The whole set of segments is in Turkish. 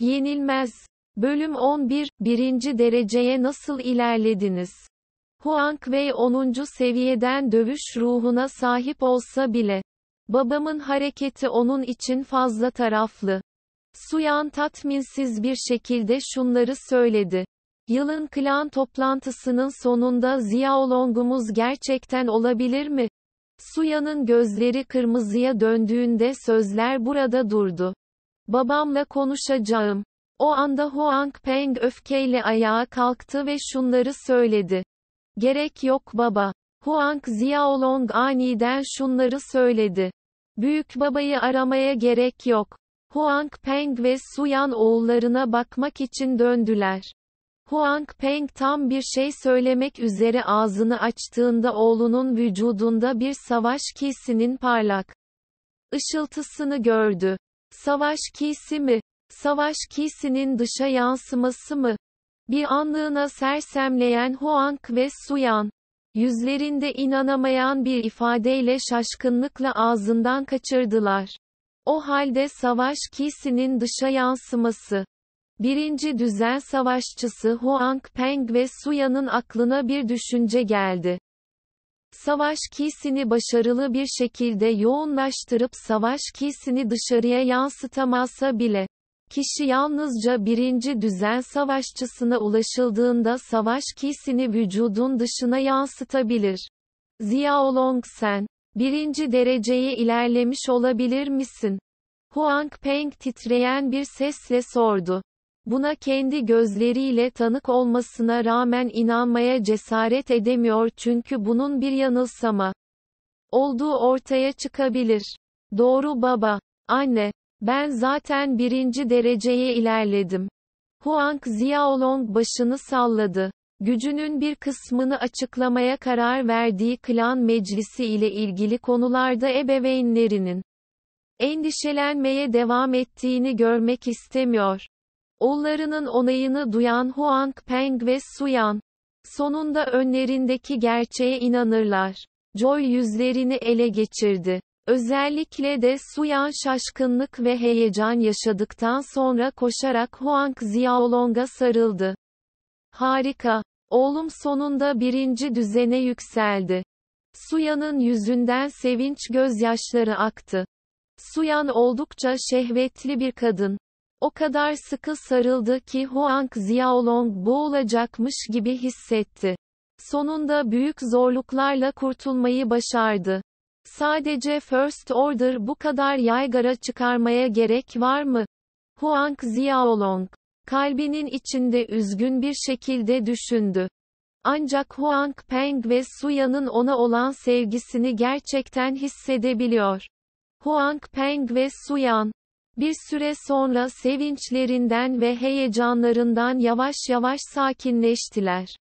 Yenilmez. Bölüm 11, 1. dereceye nasıl ilerlediniz? Huang Wei 10. seviyeden dövüş ruhuna sahip olsa bile, babamın hareketi onun için fazla taraflı. Suyan tatminsiz bir şekilde şunları söyledi. Yılın klan toplantısının sonunda Ziyaolong'umuz gerçekten olabilir mi? Suyan'ın gözleri kırmızıya döndüğünde sözler burada durdu. Babamla konuşacağım. O anda Huang Peng öfkeyle ayağa kalktı ve şunları söyledi. Gerek yok baba. Huang Xiaolong aniden şunları söyledi. Büyük babayı aramaya gerek yok. Huang Peng ve Suyan oğullarına bakmak için döndüler. Huang Peng tam bir şey söylemek üzere ağzını açtığında oğlunun vücudunda bir savaş giysinin parlak ışıltısını gördü. Savaş kisi mi? Savaş kisinin dışa yansıması mı? Bir anlığına sersemleyen Huang ve Suyan. Yüzlerinde inanamayan bir ifadeyle şaşkınlıkla ağzından kaçırdılar. O halde savaş kisinin dışa yansıması. Birinci düzen savaşçısı Huang Peng ve Suya'nın aklına bir düşünce geldi. Savaş kisini başarılı bir şekilde yoğunlaştırıp savaş kisini dışarıya yansıtamazsa bile, kişi yalnızca birinci düzen savaşçısına ulaşıldığında savaş kisini vücudun dışına yansıtabilir. Ziyaolong sen, birinci dereceye ilerlemiş olabilir misin? Huang Peng titreyen bir sesle sordu. Buna kendi gözleriyle tanık olmasına rağmen inanmaya cesaret edemiyor çünkü bunun bir yanılsama olduğu ortaya çıkabilir. Doğru baba, anne, ben zaten birinci dereceye ilerledim. Huang Xiaolong başını salladı. Gücünün bir kısmını açıklamaya karar verdiği klan meclisi ile ilgili konularda ebeveynlerinin endişelenmeye devam ettiğini görmek istemiyor. Oğullarının onayını duyan Huang Peng ve Suyan, sonunda önlerindeki gerçeğe inanırlar. Joy yüzlerini ele geçirdi. Özellikle de Suyan şaşkınlık ve heyecan yaşadıktan sonra koşarak Huang Xiaolong'a sarıldı. Harika. Oğlum sonunda birinci düzene yükseldi. Suyan'ın yüzünden sevinç gözyaşları aktı. Suyan oldukça şehvetli bir kadın. O kadar sıkı sarıldı ki Huang Xiaolong boğulacakmış gibi hissetti. Sonunda büyük zorluklarla kurtulmayı başardı. Sadece First Order bu kadar yaygara çıkarmaya gerek var mı? Huang Xiaolong, kalbinin içinde üzgün bir şekilde düşündü. Ancak Huang Peng ve Suya'nın ona olan sevgisini gerçekten hissedebiliyor. Huang Peng ve Suyan, bir süre sonra sevinçlerinden ve heyecanlarından yavaş yavaş sakinleştiler.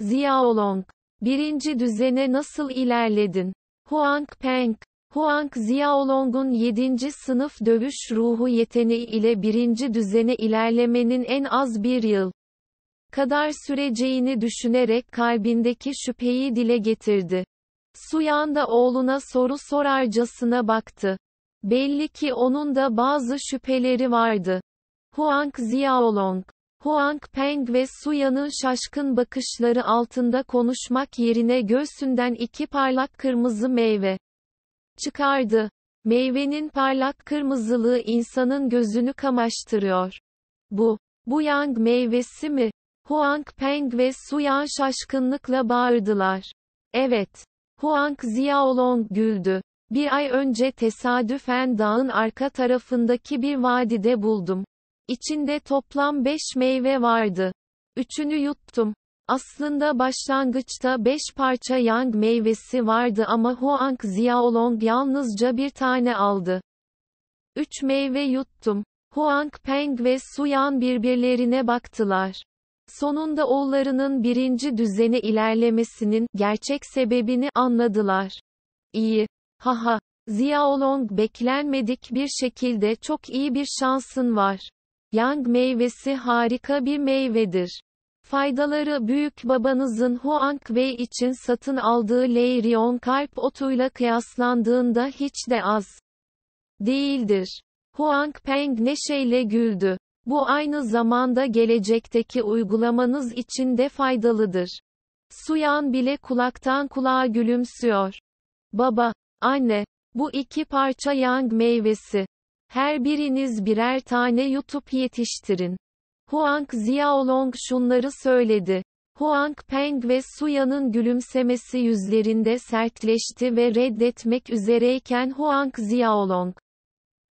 Xiaolong, birinci düzene nasıl ilerledin? Huang Peng, Huang Xiaolong'un 7. sınıf dövüş ruhu yeteneği ile birinci düzene ilerlemenin en az bir yıl kadar süreceğini düşünerek kalbindeki şüpheyi dile getirdi. Suyan da oğluna soru sorarcasına baktı. Belli ki onun da bazı şüpheleri vardı. Huang Xiaolong Huang Peng ve Suya'nın şaşkın bakışları altında konuşmak yerine göğsünden iki parlak kırmızı meyve çıkardı. Meyvenin parlak kırmızılığı insanın gözünü kamaştırıyor. Bu, bu yang meyvesi mi? Huang Peng ve Suyan şaşkınlıkla bağırdılar. Evet. Huang Xiaolong güldü. Bir ay önce tesadüfen dağın arka tarafındaki bir vadide buldum. İçinde toplam 5 meyve vardı. Üçünü yuttum. Aslında başlangıçta 5 parça yang meyvesi vardı ama Huang Xiaolong yalnızca bir tane aldı. 3 meyve yuttum. Huang Peng ve Su Suyan birbirlerine baktılar. Sonunda oğullarının birinci düzeni ilerlemesinin gerçek sebebini anladılar. İyi Haha. Ziyaolong beklenmedik bir şekilde çok iyi bir şansın var. Yang meyvesi harika bir meyvedir. Faydaları büyük babanızın Huang Wei için satın aldığı Leirion kalp otuyla kıyaslandığında hiç de az değildir. Huang Peng neşeyle güldü. Bu aynı zamanda gelecekteki uygulamanız için de faydalıdır. Suyan bile kulaktan kulağa gülümsüyor. Baba, Anne, bu iki parça yang meyvesi. Her biriniz birer tane yutup yetiştirin. Huang Xiaolong şunları söyledi. Huang Peng ve Suya'nın gülümsemesi yüzlerinde sertleşti ve reddetmek üzereyken Huang Xiaolong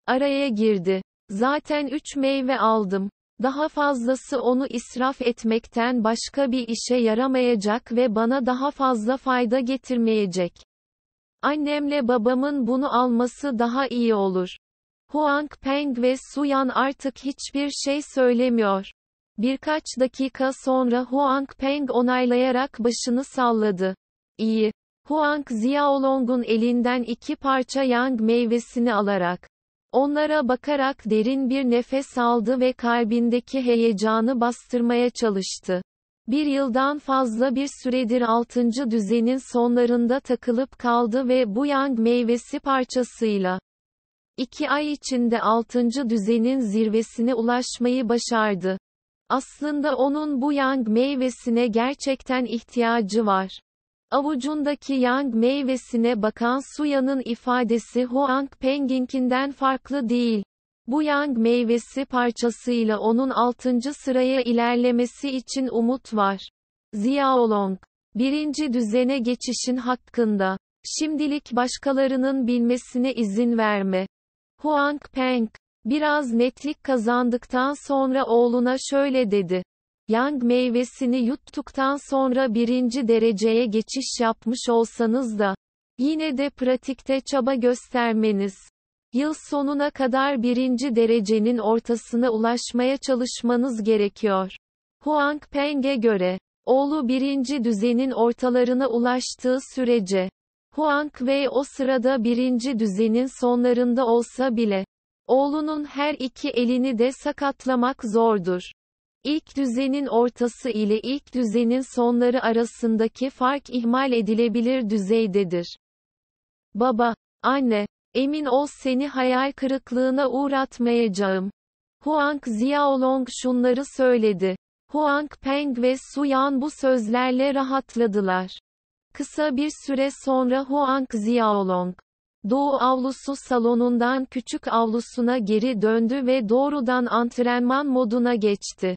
araya girdi. Zaten üç meyve aldım. Daha fazlası onu israf etmekten başka bir işe yaramayacak ve bana daha fazla fayda getirmeyecek. Annemle babamın bunu alması daha iyi olur. Huang Peng ve Su Yan artık hiçbir şey söylemiyor. Birkaç dakika sonra Huang Peng onaylayarak başını salladı. İyi. Huang Xiaolong'un elinden iki parça yang meyvesini alarak, onlara bakarak derin bir nefes aldı ve kalbindeki heyecanı bastırmaya çalıştı. Bir yıldan fazla bir süredir 6. düzenin sonlarında takılıp kaldı ve bu yang meyvesi parçasıyla. iki ay içinde 6. düzenin zirvesine ulaşmayı başardı. Aslında onun bu yang meyvesine gerçekten ihtiyacı var. Avucundaki yang meyvesine bakan Suya'nın ifadesi Huang Penginkinden farklı değil. Bu yang meyvesi parçasıyla onun 6. sıraya ilerlemesi için umut var. Ziyaolong, birinci düzene geçişin hakkında. Şimdilik başkalarının bilmesine izin verme. Huang Peng, biraz netlik kazandıktan sonra oğluna şöyle dedi. Yang meyvesini yuttuktan sonra birinci dereceye geçiş yapmış olsanız da, yine de pratikte çaba göstermeniz, Yıl sonuna kadar birinci derecenin ortasına ulaşmaya çalışmanız gerekiyor. Huang Peng'e göre, oğlu birinci düzenin ortalarına ulaştığı sürece, Huang Wei o sırada birinci düzenin sonlarında olsa bile, oğlunun her iki elini de sakatlamak zordur. İlk düzenin ortası ile ilk düzenin sonları arasındaki fark ihmal edilebilir düzeydedir. Baba, anne, Emin ol seni hayal kırıklığına uğratmayacağım. Huang Xiaolong şunları söyledi. Huang Peng ve Su Yan bu sözlerle rahatladılar. Kısa bir süre sonra Huang Xiaolong, Doğu avlusu salonundan küçük avlusuna geri döndü ve doğrudan antrenman moduna geçti.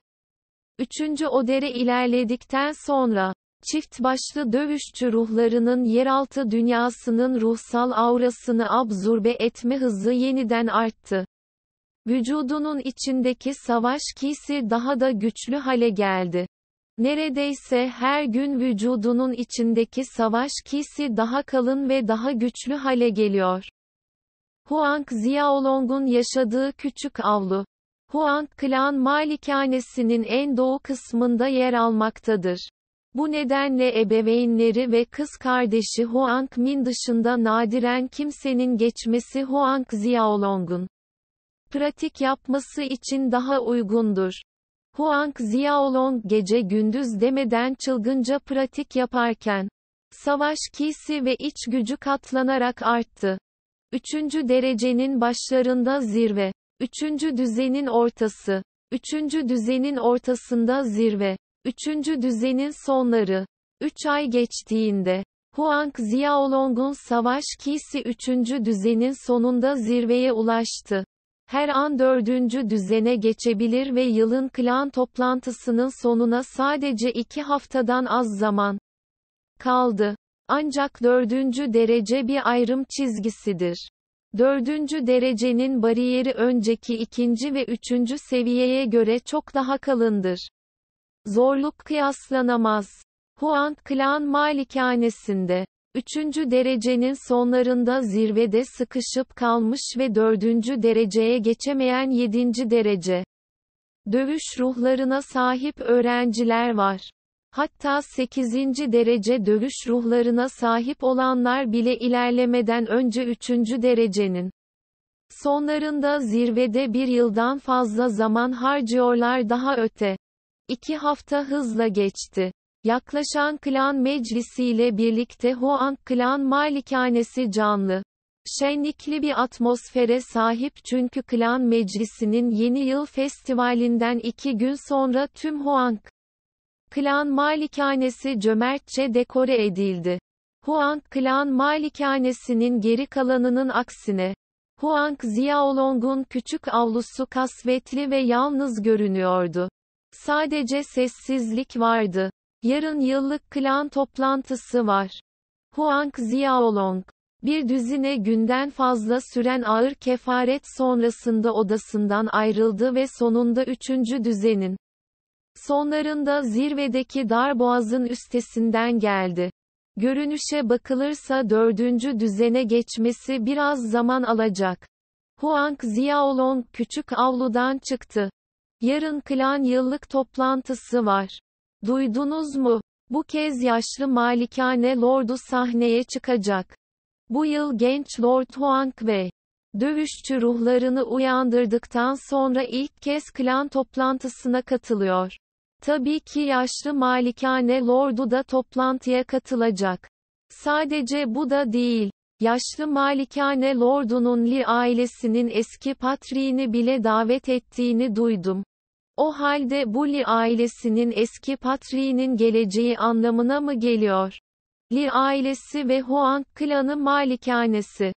Üçüncü odere ilerledikten sonra, çift başlı dövüşçü ruhlarının yeraltı dünyasının ruhsal aurasını absorbe etme hızı yeniden arttı. Vücudunun içindeki savaş kisi daha da güçlü hale geldi. Neredeyse her gün vücudunun içindeki savaş kisi daha kalın ve daha güçlü hale geliyor. Huang Xiaolong'un yaşadığı küçük avlu. Huang Klan malikanesinin en doğu kısmında yer almaktadır. Bu nedenle ebeveynleri ve kız kardeşi Huang Min dışında nadiren kimsenin geçmesi Hoang Xiaolong'un pratik yapması için daha uygundur. Huang Xiaolong gece gündüz demeden çılgınca pratik yaparken, savaş kisi ve iç gücü katlanarak arttı. Üçüncü derecenin başlarında zirve. Üçüncü düzenin ortası. Üçüncü düzenin ortasında zirve. Üçüncü düzenin sonları. Üç ay geçtiğinde, Huang Xiaolong'un savaş kisi üçüncü düzenin sonunda zirveye ulaştı. Her an dördüncü düzene geçebilir ve yılın klan toplantısının sonuna sadece iki haftadan az zaman kaldı. Ancak dördüncü derece bir ayrım çizgisidir. Dördüncü derecenin bariyeri önceki ikinci ve üçüncü seviyeye göre çok daha kalındır. Zorluk kıyaslanamaz. Huant Klan Malikanesi'nde, üçüncü derecenin sonlarında zirvede sıkışıp kalmış ve dördüncü dereceye geçemeyen yedinci derece. Dövüş ruhlarına sahip öğrenciler var. Hatta 8. derece dövüş ruhlarına sahip olanlar bile ilerlemeden önce 3. derecenin sonlarında zirvede bir yıldan fazla zaman harcıyorlar daha öte. İki hafta hızla geçti. Yaklaşan klan Meclisi ile birlikte Huang klan malikanesi canlı. Şenlikli bir atmosfere sahip çünkü klan meclisinin yeni yıl festivalinden iki gün sonra tüm Huang klan malikanesi cömertçe dekore edildi. Huang klan malikanesinin geri kalanının aksine, Huang Ziaolongun küçük avlusu kasvetli ve yalnız görünüyordu. Sadece sessizlik vardı. Yarın yıllık klan toplantısı var. Huang Xiaolong, bir düzine günden fazla süren ağır kefaret sonrasında odasından ayrıldı ve sonunda üçüncü düzenin sonlarında zirvedeki dar boğazın üstesinden geldi. Görünüşe bakılırsa dördüncü düzene geçmesi biraz zaman alacak. Huang Xiaolong küçük avludan çıktı. Yarın klan yıllık toplantısı var. Duydunuz mu? Bu kez yaşlı malikane lordu sahneye çıkacak. Bu yıl genç Lord Huang ve dövüşçü ruhlarını uyandırdıktan sonra ilk kez klan toplantısına katılıyor. Tabii ki yaşlı malikane lordu da toplantıya katılacak. Sadece bu da değil. Yaşlı malikane lordunun Li ailesinin eski patriğini bile davet ettiğini duydum. O halde Bully ailesinin eski patriğinin geleceği anlamına mı geliyor? Li ailesi ve Huang klanı malikanesi.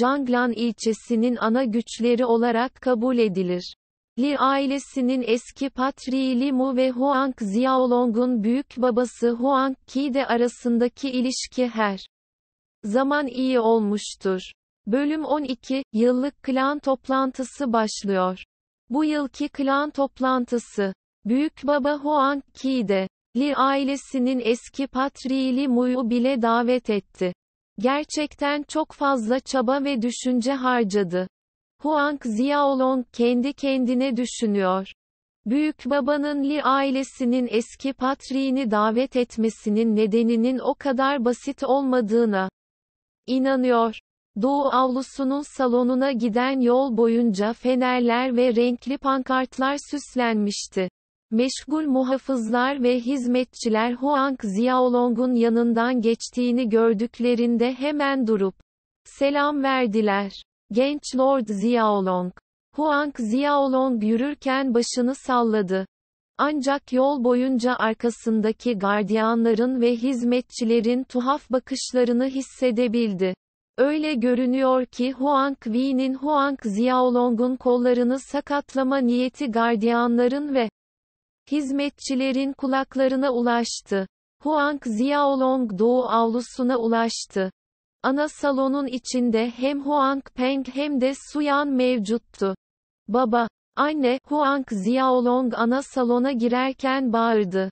Janglan ilçesinin ana güçleri olarak kabul edilir. Li ailesinin eski patriği Mu ve Huang Xiaolong'un büyük babası Huang Qi de arasındaki ilişki her zaman iyi olmuştur. Bölüm 12, yıllık klan toplantısı başlıyor. Bu yılki klan toplantısı, Büyük Baba Huang Ki'de, Li ailesinin eski patriği Li Mu'yu bile davet etti. Gerçekten çok fazla çaba ve düşünce harcadı. Huang Xiaolong kendi kendine düşünüyor. Büyük babanın Li ailesinin eski patriğini davet etmesinin nedeninin o kadar basit olmadığına inanıyor. Doğu avlusunun salonuna giden yol boyunca fenerler ve renkli pankartlar süslenmişti. Meşgul muhafızlar ve hizmetçiler Huang Ziaolong'un yanından geçtiğini gördüklerinde hemen durup selam verdiler. Genç Lord Ziaolong. Huang Ziaolong yürürken başını salladı. Ancak yol boyunca arkasındaki gardiyanların ve hizmetçilerin tuhaf bakışlarını hissedebildi. Öyle görünüyor ki Huang Wei'nin Huang Xiaolong'un kollarını sakatlama niyeti gardiyanların ve hizmetçilerin kulaklarına ulaştı. Huang Xiaolong doğu avlusuna ulaştı. Ana salonun içinde hem Huang Peng hem de Suyan mevcuttu. Baba, anne, Huang Xiaolong ana salona girerken bağırdı.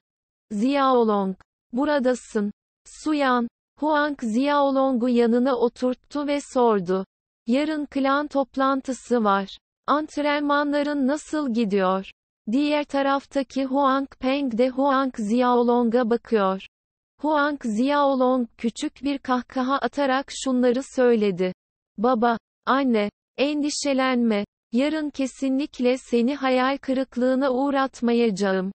Xiaolong, buradasın. Suyan, Huang Xiaolong'u yanına oturttu ve sordu. Yarın klan toplantısı var. Antrenmanların nasıl gidiyor? Diğer taraftaki Huang Peng de Huang Xiaolong'a bakıyor. Huang Xiaolong küçük bir kahkaha atarak şunları söyledi. Baba, anne, endişelenme. Yarın kesinlikle seni hayal kırıklığına uğratmayacağım.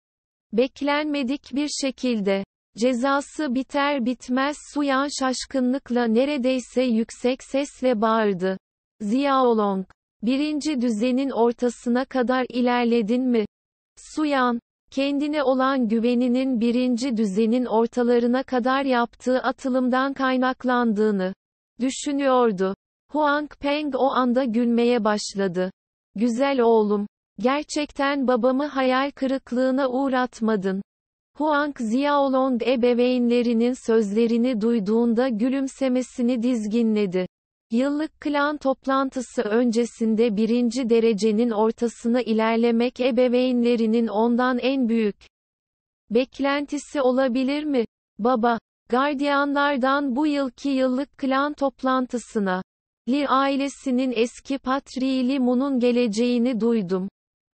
Beklenmedik bir şekilde Cezası biter bitmez Suyan şaşkınlıkla neredeyse yüksek sesle bağırdı. Ziyaolong, birinci düzenin ortasına kadar ilerledin mi? Suyan, kendine olan güveninin birinci düzenin ortalarına kadar yaptığı atılımdan kaynaklandığını düşünüyordu. Huang Peng o anda gülmeye başladı. Güzel oğlum, gerçekten babamı hayal kırıklığına uğratmadın. Huang Xiaolong ebeveynlerinin sözlerini duyduğunda gülümsemesini dizginledi. Yıllık klan toplantısı öncesinde birinci derecenin ortasına ilerlemek ebeveynlerinin ondan en büyük beklentisi olabilir mi? Baba, gardiyanlardan bu yılki yıllık klan toplantısına, Li ailesinin eski patriği Li Mun'un geleceğini duydum.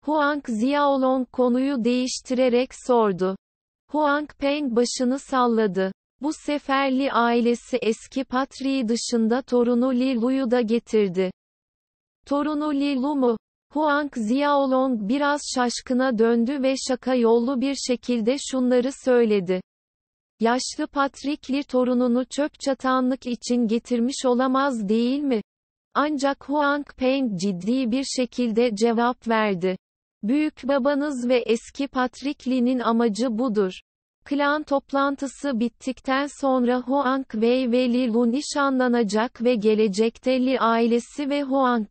Huang Xiaolong konuyu değiştirerek sordu. Huang Peng başını salladı. Bu sefer Li ailesi eski patriği dışında torunu Li Lu'yu da getirdi. Torunu Li Lu mu? Huang Xiaolong biraz şaşkına döndü ve şaka yollu bir şekilde şunları söyledi. Yaşlı Patrik Li torununu çöp çatanlık için getirmiş olamaz değil mi? Ancak Huang Peng ciddi bir şekilde cevap verdi. Büyük babanız ve eski Patrick Lee'nin amacı budur. Klan toplantısı bittikten sonra Huang Wei ve Li Lu nişanlanacak ve gelecekte Li ailesi ve Huang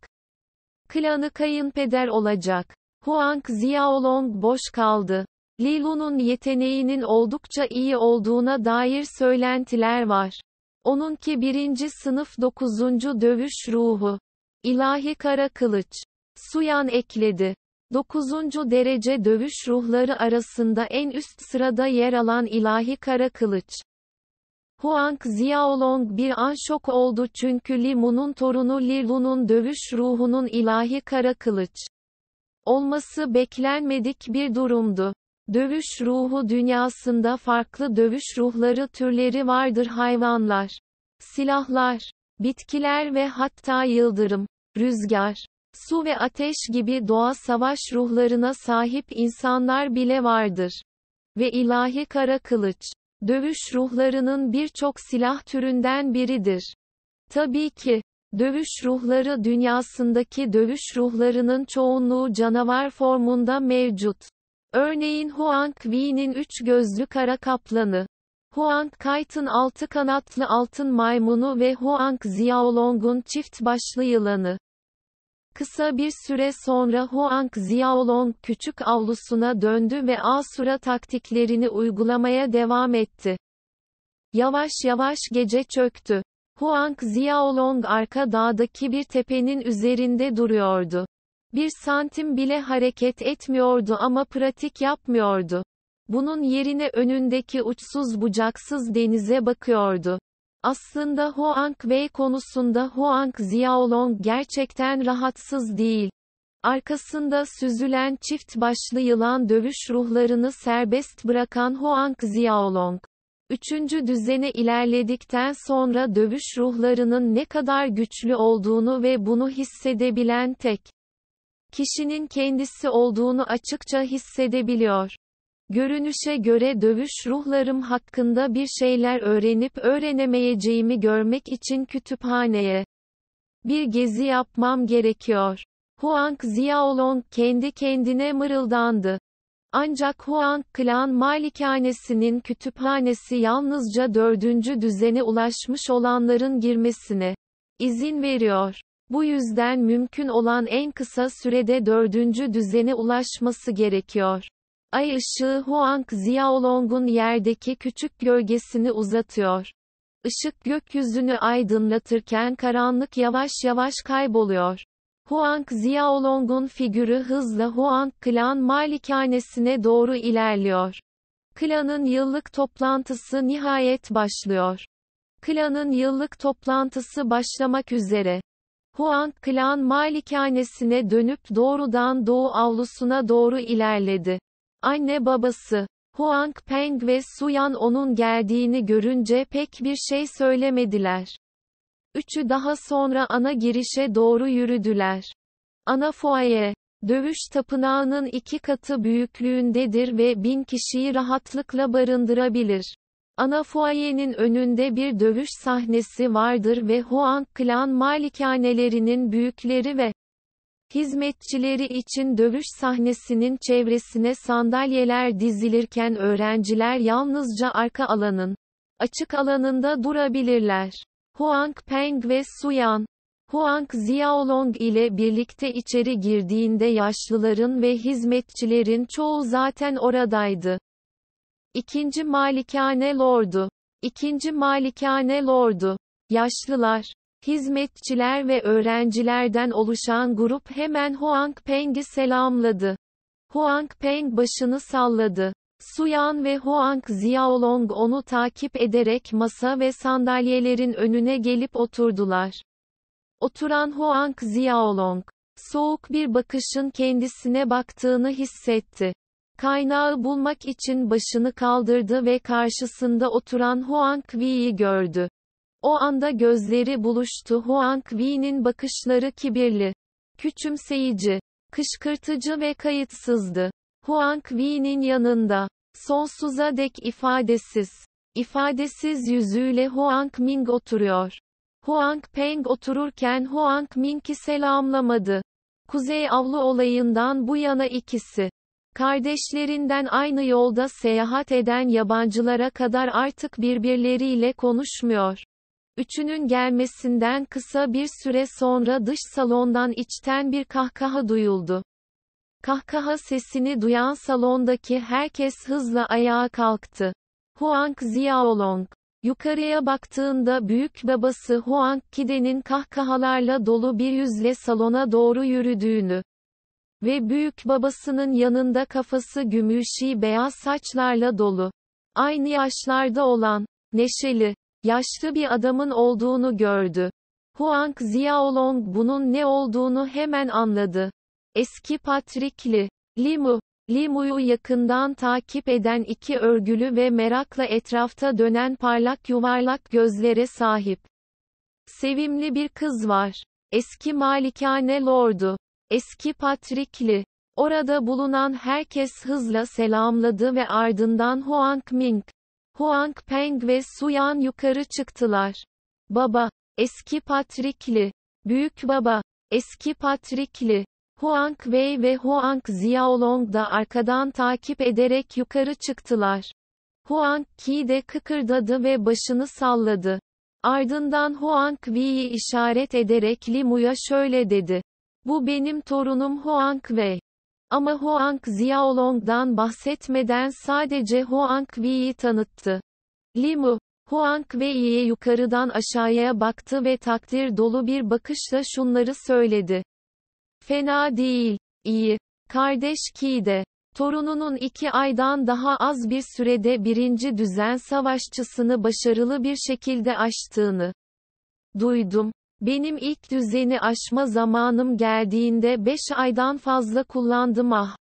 klanı kayınpeder olacak. Huang Xiaolong boş kaldı. Li Lu'nun yeteneğinin oldukça iyi olduğuna dair söylentiler var. Onunki birinci sınıf dokuzuncu dövüş ruhu. İlahi kara kılıç. Suyan ekledi. Dokuzuncu derece dövüş ruhları arasında en üst sırada yer alan ilahi kara kılıç. Huang Xiaolong bir an şok oldu çünkü Li Mu'nun torunu Li Lu'nun dövüş ruhunun ilahi kara kılıç olması beklenmedik bir durumdu. Dövüş ruhu dünyasında farklı dövüş ruhları türleri vardır hayvanlar, silahlar, bitkiler ve hatta yıldırım, rüzgar. Su ve ateş gibi doğa savaş ruhlarına sahip insanlar bile vardır. Ve ilahi kara kılıç, dövüş ruhlarının birçok silah türünden biridir. Tabii ki, dövüş ruhları dünyasındaki dövüş ruhlarının çoğunluğu canavar formunda mevcut. Örneğin Huang Wei'nin üç gözlü kara kaplanı, Huang Kait'ın altı kanatlı altın maymunu ve Huang Xiaolong'un çift başlı yılanı. Kısa bir süre sonra Huang Xiaolong küçük avlusuna döndü ve Asura taktiklerini uygulamaya devam etti. Yavaş yavaş gece çöktü. Huang Xiaolong arka dağdaki bir tepenin üzerinde duruyordu. Bir santim bile hareket etmiyordu ama pratik yapmıyordu. Bunun yerine önündeki uçsuz bucaksız denize bakıyordu. Aslında Hoang Bey konusunda Hoang Xiaolong gerçekten rahatsız değil. Arkasında süzülen çift başlı yılan dövüş ruhlarını serbest bırakan Hoang Xiaolong. Üçüncü düzene ilerledikten sonra dövüş ruhlarının ne kadar güçlü olduğunu ve bunu hissedebilen tek kişinin kendisi olduğunu açıkça hissedebiliyor. Görünüşe göre dövüş ruhlarım hakkında bir şeyler öğrenip öğrenemeyeceğimi görmek için kütüphaneye bir gezi yapmam gerekiyor. Huang Xiaolong kendi kendine mırıldandı. Ancak Huang Klan Malikanesinin kütüphanesi yalnızca dördüncü düzene ulaşmış olanların girmesine izin veriyor. Bu yüzden mümkün olan en kısa sürede dördüncü düzene ulaşması gerekiyor. Ay ışığı Huang Xiaolong'un yerdeki küçük gölgesini uzatıyor. Işık gökyüzünü aydınlatırken karanlık yavaş yavaş kayboluyor. Huang Xiaolong'un figürü hızla Huang Klan malikanesine doğru ilerliyor. Klanın yıllık toplantısı nihayet başlıyor. Klanın yıllık toplantısı başlamak üzere. Huang Klan malikanesine dönüp doğrudan doğu avlusuna doğru ilerledi. Anne babası, Huang Peng ve Suyan onun geldiğini görünce pek bir şey söylemediler. Üçü daha sonra ana girişe doğru yürüdüler. Ana foaye, dövüş tapınağının iki katı büyüklüğündedir ve bin kişiyi rahatlıkla barındırabilir. Ana fuayenin önünde bir dövüş sahnesi vardır ve Huang klan malikanelerinin büyükleri ve Hizmetçileri için dövüş sahnesinin çevresine sandalyeler dizilirken öğrenciler yalnızca arka alanın açık alanında durabilirler. Huang Peng ve Suyan Huang Xiaolong ile birlikte içeri girdiğinde yaşlıların ve hizmetçilerin çoğu zaten oradaydı. İkinci Malikane Lordu İkinci Malikane Lordu Yaşlılar Hizmetçiler ve öğrencilerden oluşan grup hemen Huang Peng'i selamladı. Huang Peng başını salladı. Suyan ve Huang Xiaolong onu takip ederek masa ve sandalyelerin önüne gelip oturdular. Oturan Huang Xiaolong, soğuk bir bakışın kendisine baktığını hissetti. Kaynağı bulmak için başını kaldırdı ve karşısında oturan Huang Wei'yi gördü. O anda gözleri buluştu Huang Wei'nin bakışları kibirli, küçümseyici, kışkırtıcı ve kayıtsızdı. Huang Wei'nin yanında, sonsuza dek ifadesiz, ifadesiz yüzüyle Huang Ming oturuyor. Huang Peng otururken Huang Ming'i selamlamadı. Kuzey Avlu olayından bu yana ikisi, kardeşlerinden aynı yolda seyahat eden yabancılara kadar artık birbirleriyle konuşmuyor. Üçünün gelmesinden kısa bir süre sonra dış salondan içten bir kahkaha duyuldu. Kahkaha sesini duyan salondaki herkes hızla ayağa kalktı. Huang Xiaolong Yukarıya baktığında büyük babası Huang Kide'nin kahkahalarla dolu bir yüzle salona doğru yürüdüğünü ve büyük babasının yanında kafası gümüşi beyaz saçlarla dolu, aynı yaşlarda olan, neşeli, yaşlı bir adamın olduğunu gördü. Huang Xiaolong bunun ne olduğunu hemen anladı. Eski Patrikli, Limu, Limu'yu yakından takip eden iki örgülü ve merakla etrafta dönen parlak yuvarlak gözlere sahip. Sevimli bir kız var. Eski Malikane Lordu. Eski Patrikli. Orada bulunan herkes hızla selamladı ve ardından Huang Ming, Huang Peng ve Suyan yukarı çıktılar. Baba, eski Patrikli, Büyük Baba, eski Patrikli, Huang Wei ve Huang Xiaolong da arkadan takip ederek yukarı çıktılar. Huang Qi de kıkırdadı ve başını salladı. Ardından Huang Wei'yi işaret ederek Limu'ya şöyle dedi. Bu benim torunum Huang Wei. Ama Hoang Xiaolong'dan bahsetmeden sadece Hoang Wei'yi tanıttı. Limu, Hoang Wei'ye yukarıdan aşağıya baktı ve takdir dolu bir bakışla şunları söyledi. Fena değil, iyi. Kardeş Ki de, torununun iki aydan daha az bir sürede birinci düzen savaşçısını başarılı bir şekilde aştığını duydum. Benim ilk düzeni aşma zamanım geldiğinde 5 aydan fazla kullandım ah.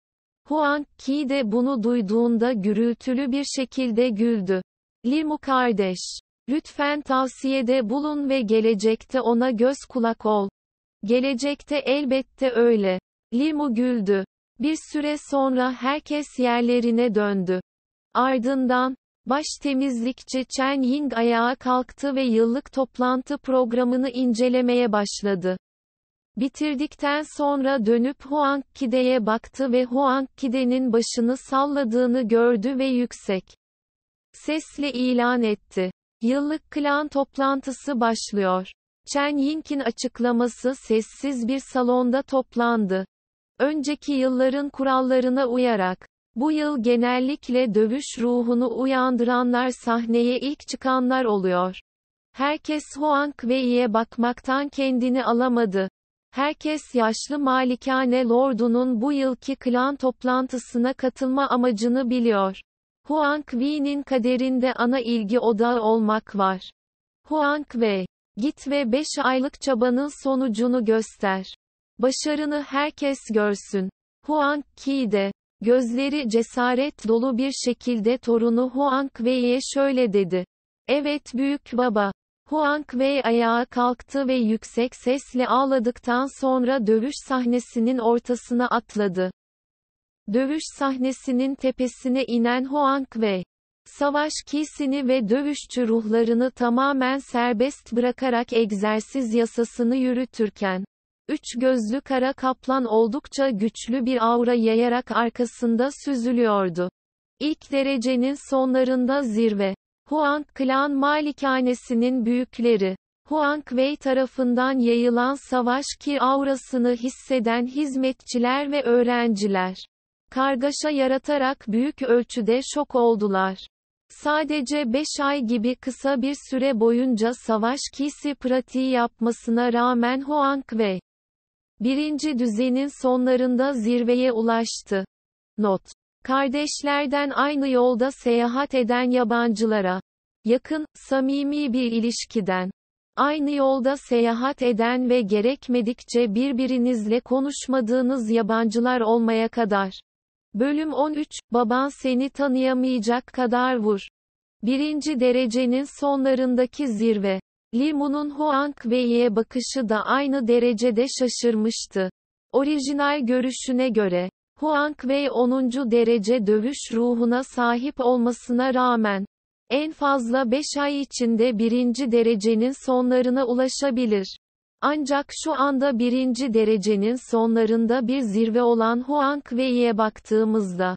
Huang Ki de bunu duyduğunda gürültülü bir şekilde güldü. Limu kardeş, lütfen tavsiyede bulun ve gelecekte ona göz kulak ol. Gelecekte elbette öyle. Limu güldü. Bir süre sonra herkes yerlerine döndü. Ardından, Baş temizlikçi Chen Ying ayağa kalktı ve yıllık toplantı programını incelemeye başladı. Bitirdikten sonra dönüp Huang Kide'ye baktı ve Huang Kide'nin başını salladığını gördü ve yüksek sesle ilan etti. Yıllık klan toplantısı başlıyor. Chen Ying'in açıklaması sessiz bir salonda toplandı. Önceki yılların kurallarına uyarak bu yıl genellikle dövüş ruhunu uyandıranlar sahneye ilk çıkanlar oluyor. Herkes Huang Wei'ye bakmaktan kendini alamadı. Herkes yaşlı Malikane Lordu'nun bu yılki klan toplantısına katılma amacını biliyor. Huang Wei'nin kaderinde ana ilgi odağı olmak var. Huang Wei, git ve 5 aylık çabanın sonucunu göster. Başarını herkes görsün. Huang Qi de, Gözleri cesaret dolu bir şekilde torunu Huang Wei'ye şöyle dedi. Evet büyük baba. Huang Wei ayağa kalktı ve yüksek sesle ağladıktan sonra dövüş sahnesinin ortasına atladı. Dövüş sahnesinin tepesine inen Huang Wei, savaş kisini ve dövüşçü ruhlarını tamamen serbest bırakarak egzersiz yasasını yürütürken, Üç gözlü kara kaplan oldukça güçlü bir aura yayarak arkasında süzülüyordu. İlk derecenin sonlarında zirve. Huang Klan Malikanesinin büyükleri. Huang Wei tarafından yayılan savaş ki aurasını hisseden hizmetçiler ve öğrenciler. Kargaşa yaratarak büyük ölçüde şok oldular. Sadece 5 ay gibi kısa bir süre boyunca savaş kisi pratiği yapmasına rağmen Huang Wei, Birinci düzenin sonlarında zirveye ulaştı. Not. Kardeşlerden aynı yolda seyahat eden yabancılara. Yakın, samimi bir ilişkiden. Aynı yolda seyahat eden ve gerekmedikçe birbirinizle konuşmadığınız yabancılar olmaya kadar. Bölüm 13, baban seni tanıyamayacak kadar vur. Birinci derecenin sonlarındaki zirve. Limu'nun Huang Wei'ye bakışı da aynı derecede şaşırmıştı. Orijinal görüşüne göre, Huang Wei 10. derece dövüş ruhuna sahip olmasına rağmen, en fazla 5 ay içinde birinci derecenin sonlarına ulaşabilir. Ancak şu anda birinci derecenin sonlarında bir zirve olan Huang Wei'ye baktığımızda,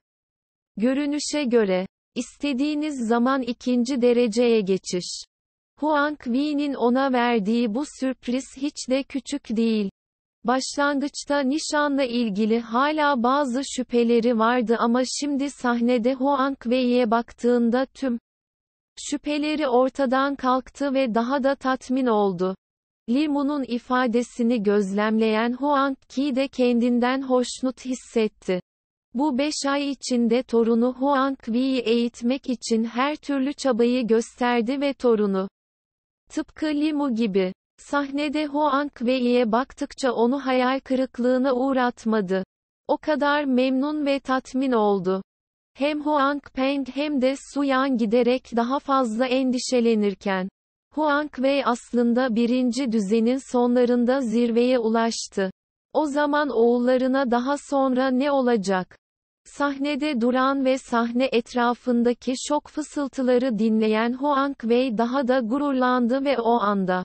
görünüşe göre, istediğiniz zaman ikinci dereceye geçiş Huang Wei'nin ona verdiği bu sürpriz hiç de küçük değil. Başlangıçta nişanla ilgili hala bazı şüpheleri vardı ama şimdi sahnede Huang Wei'ye baktığında tüm şüpheleri ortadan kalktı ve daha da tatmin oldu. Limu'nun ifadesini gözlemleyen Huang Ki de kendinden hoşnut hissetti. Bu 5 ay içinde torunu Huang Wei'yi eğitmek için her türlü çabayı gösterdi ve torunu Tıpkı Limu gibi. Sahnede Hoang Wei'ye baktıkça onu hayal kırıklığına uğratmadı. O kadar memnun ve tatmin oldu. Hem Hoang Peng hem de Su Yang giderek daha fazla endişelenirken, Hoang Wei aslında birinci düzenin sonlarında zirveye ulaştı. O zaman oğullarına daha sonra ne olacak? Sahnede duran ve sahne etrafındaki şok fısıltıları dinleyen Huang Wei daha da gururlandı ve o anda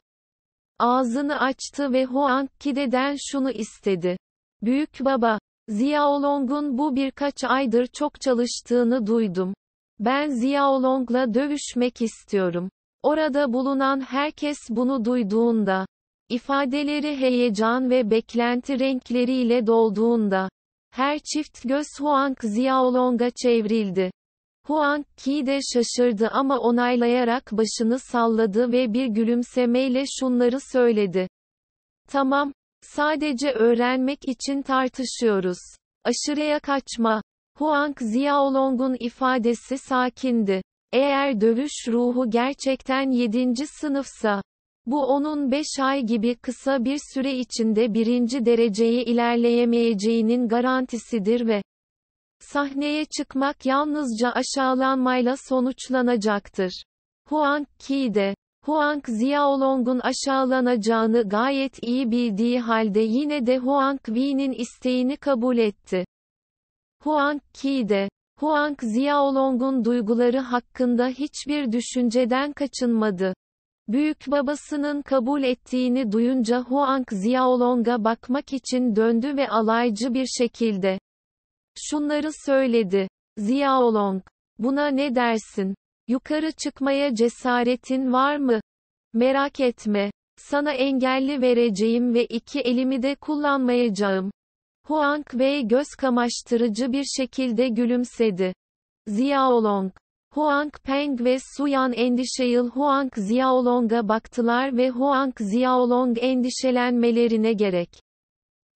ağzını açtı ve Hoang Kide'den şunu istedi. Büyük baba, Ziyaolong'un bu birkaç aydır çok çalıştığını duydum. Ben Ziyaolong'la dövüşmek istiyorum. Orada bulunan herkes bunu duyduğunda, ifadeleri heyecan ve beklenti renkleriyle dolduğunda, her çift göz Huang Xiaolong'a çevrildi. Huang Qi de şaşırdı ama onaylayarak başını salladı ve bir gülümsemeyle şunları söyledi. Tamam, sadece öğrenmek için tartışıyoruz. Aşırıya kaçma. Huang Xiaolong'un ifadesi sakindi. Eğer dövüş ruhu gerçekten 7. sınıfsa, bu onun 5 ay gibi kısa bir süre içinde birinci dereceyi ilerleyemeyeceğinin garantisidir ve sahneye çıkmak yalnızca aşağılanmayla sonuçlanacaktır. Huang Ki de Huang Xiaolong'un aşağılanacağını gayet iyi bildiği halde yine de Huang Wei'nin isteğini kabul etti. Huang Ki de Huang Xiaolong'un duyguları hakkında hiçbir düşünceden kaçınmadı. Büyük babasının kabul ettiğini duyunca Huang Xiaolong'a bakmak için döndü ve alaycı bir şekilde şunları söyledi. Xiaolong, buna ne dersin? Yukarı çıkmaya cesaretin var mı? Merak etme. Sana engelli vereceğim ve iki elimi de kullanmayacağım. Huang Wei göz kamaştırıcı bir şekilde gülümsedi. Xiaolong, Huang Peng ve Suyan endişeyil Huang Xiaolong'a baktılar ve Huang Xiaolong endişelenmelerine gerek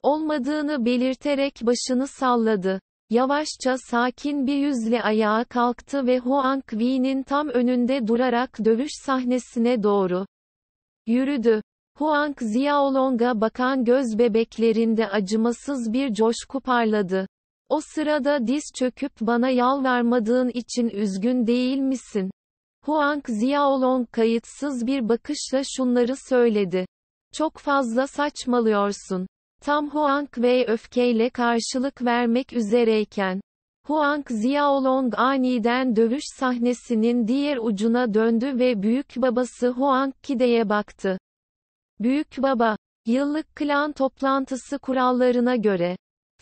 olmadığını belirterek başını salladı. Yavaşça sakin bir yüzle ayağa kalktı ve Huang Wei'nin tam önünde durarak dövüş sahnesine doğru yürüdü. Huang Xiaolong'a bakan göz bebeklerinde acımasız bir coşku parladı. O sırada diz çöküp bana yalvarmadığın için üzgün değil misin? Huang Xiaolong kayıtsız bir bakışla şunları söyledi. Çok fazla saçmalıyorsun. Tam Huang Wei öfkeyle karşılık vermek üzereyken, Huang Xiaolong aniden dövüş sahnesinin diğer ucuna döndü ve büyük babası Huang Kide'ye baktı. Büyük baba, yıllık klan toplantısı kurallarına göre,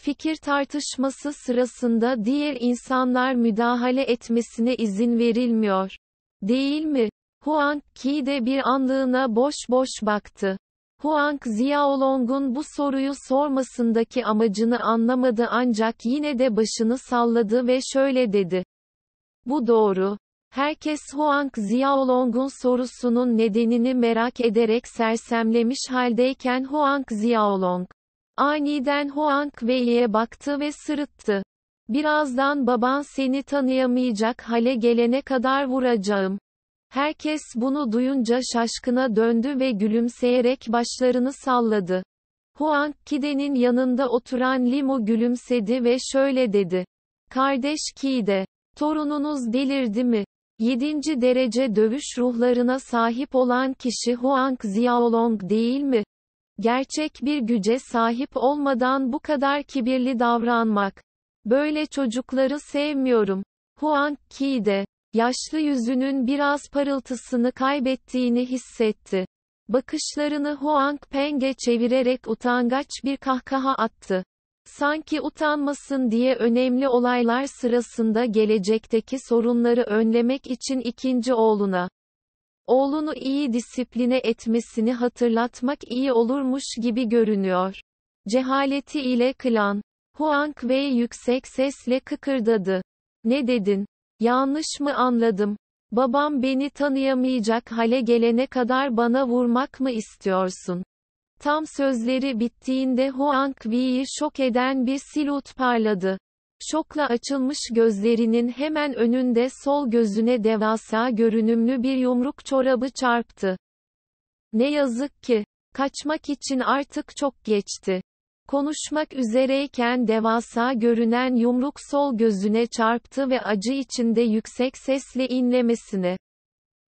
Fikir tartışması sırasında diğer insanlar müdahale etmesine izin verilmiyor. Değil mi? Huang Qi de bir anlığına boş boş baktı. Huang Xiaolong'un bu soruyu sormasındaki amacını anlamadı ancak yine de başını salladı ve şöyle dedi. Bu doğru. Herkes Huang Xiaolong'un sorusunun nedenini merak ederek sersemlemiş haldeyken Huang Xiaolong, Aniden Huang Vei'ye baktı ve sırıttı. Birazdan baban seni tanıyamayacak hale gelene kadar vuracağım. Herkes bunu duyunca şaşkına döndü ve gülümseyerek başlarını salladı. Huang Kide'nin yanında oturan Limu gülümsedi ve şöyle dedi. Kardeş Kide, torununuz delirdi mi? Yedinci derece dövüş ruhlarına sahip olan kişi Huang Xiaolong değil mi? Gerçek bir güce sahip olmadan bu kadar kibirli davranmak. Böyle çocukları sevmiyorum. Huang Ki de, yaşlı yüzünün biraz parıltısını kaybettiğini hissetti. Bakışlarını Huang Peng'e çevirerek utangaç bir kahkaha attı. Sanki utanmasın diye önemli olaylar sırasında gelecekteki sorunları önlemek için ikinci oğluna oğlunu iyi disipline etmesini hatırlatmak iyi olurmuş gibi görünüyor. Cehaleti ile klan. Huang Wei yüksek sesle kıkırdadı. Ne dedin? Yanlış mı anladım? Babam beni tanıyamayacak hale gelene kadar bana vurmak mı istiyorsun? Tam sözleri bittiğinde Huang Wei'yi şok eden bir silut parladı. Şokla açılmış gözlerinin hemen önünde sol gözüne devasa görünümlü bir yumruk çorabı çarptı. Ne yazık ki, kaçmak için artık çok geçti. Konuşmak üzereyken devasa görünen yumruk sol gözüne çarptı ve acı içinde yüksek sesle inlemesine,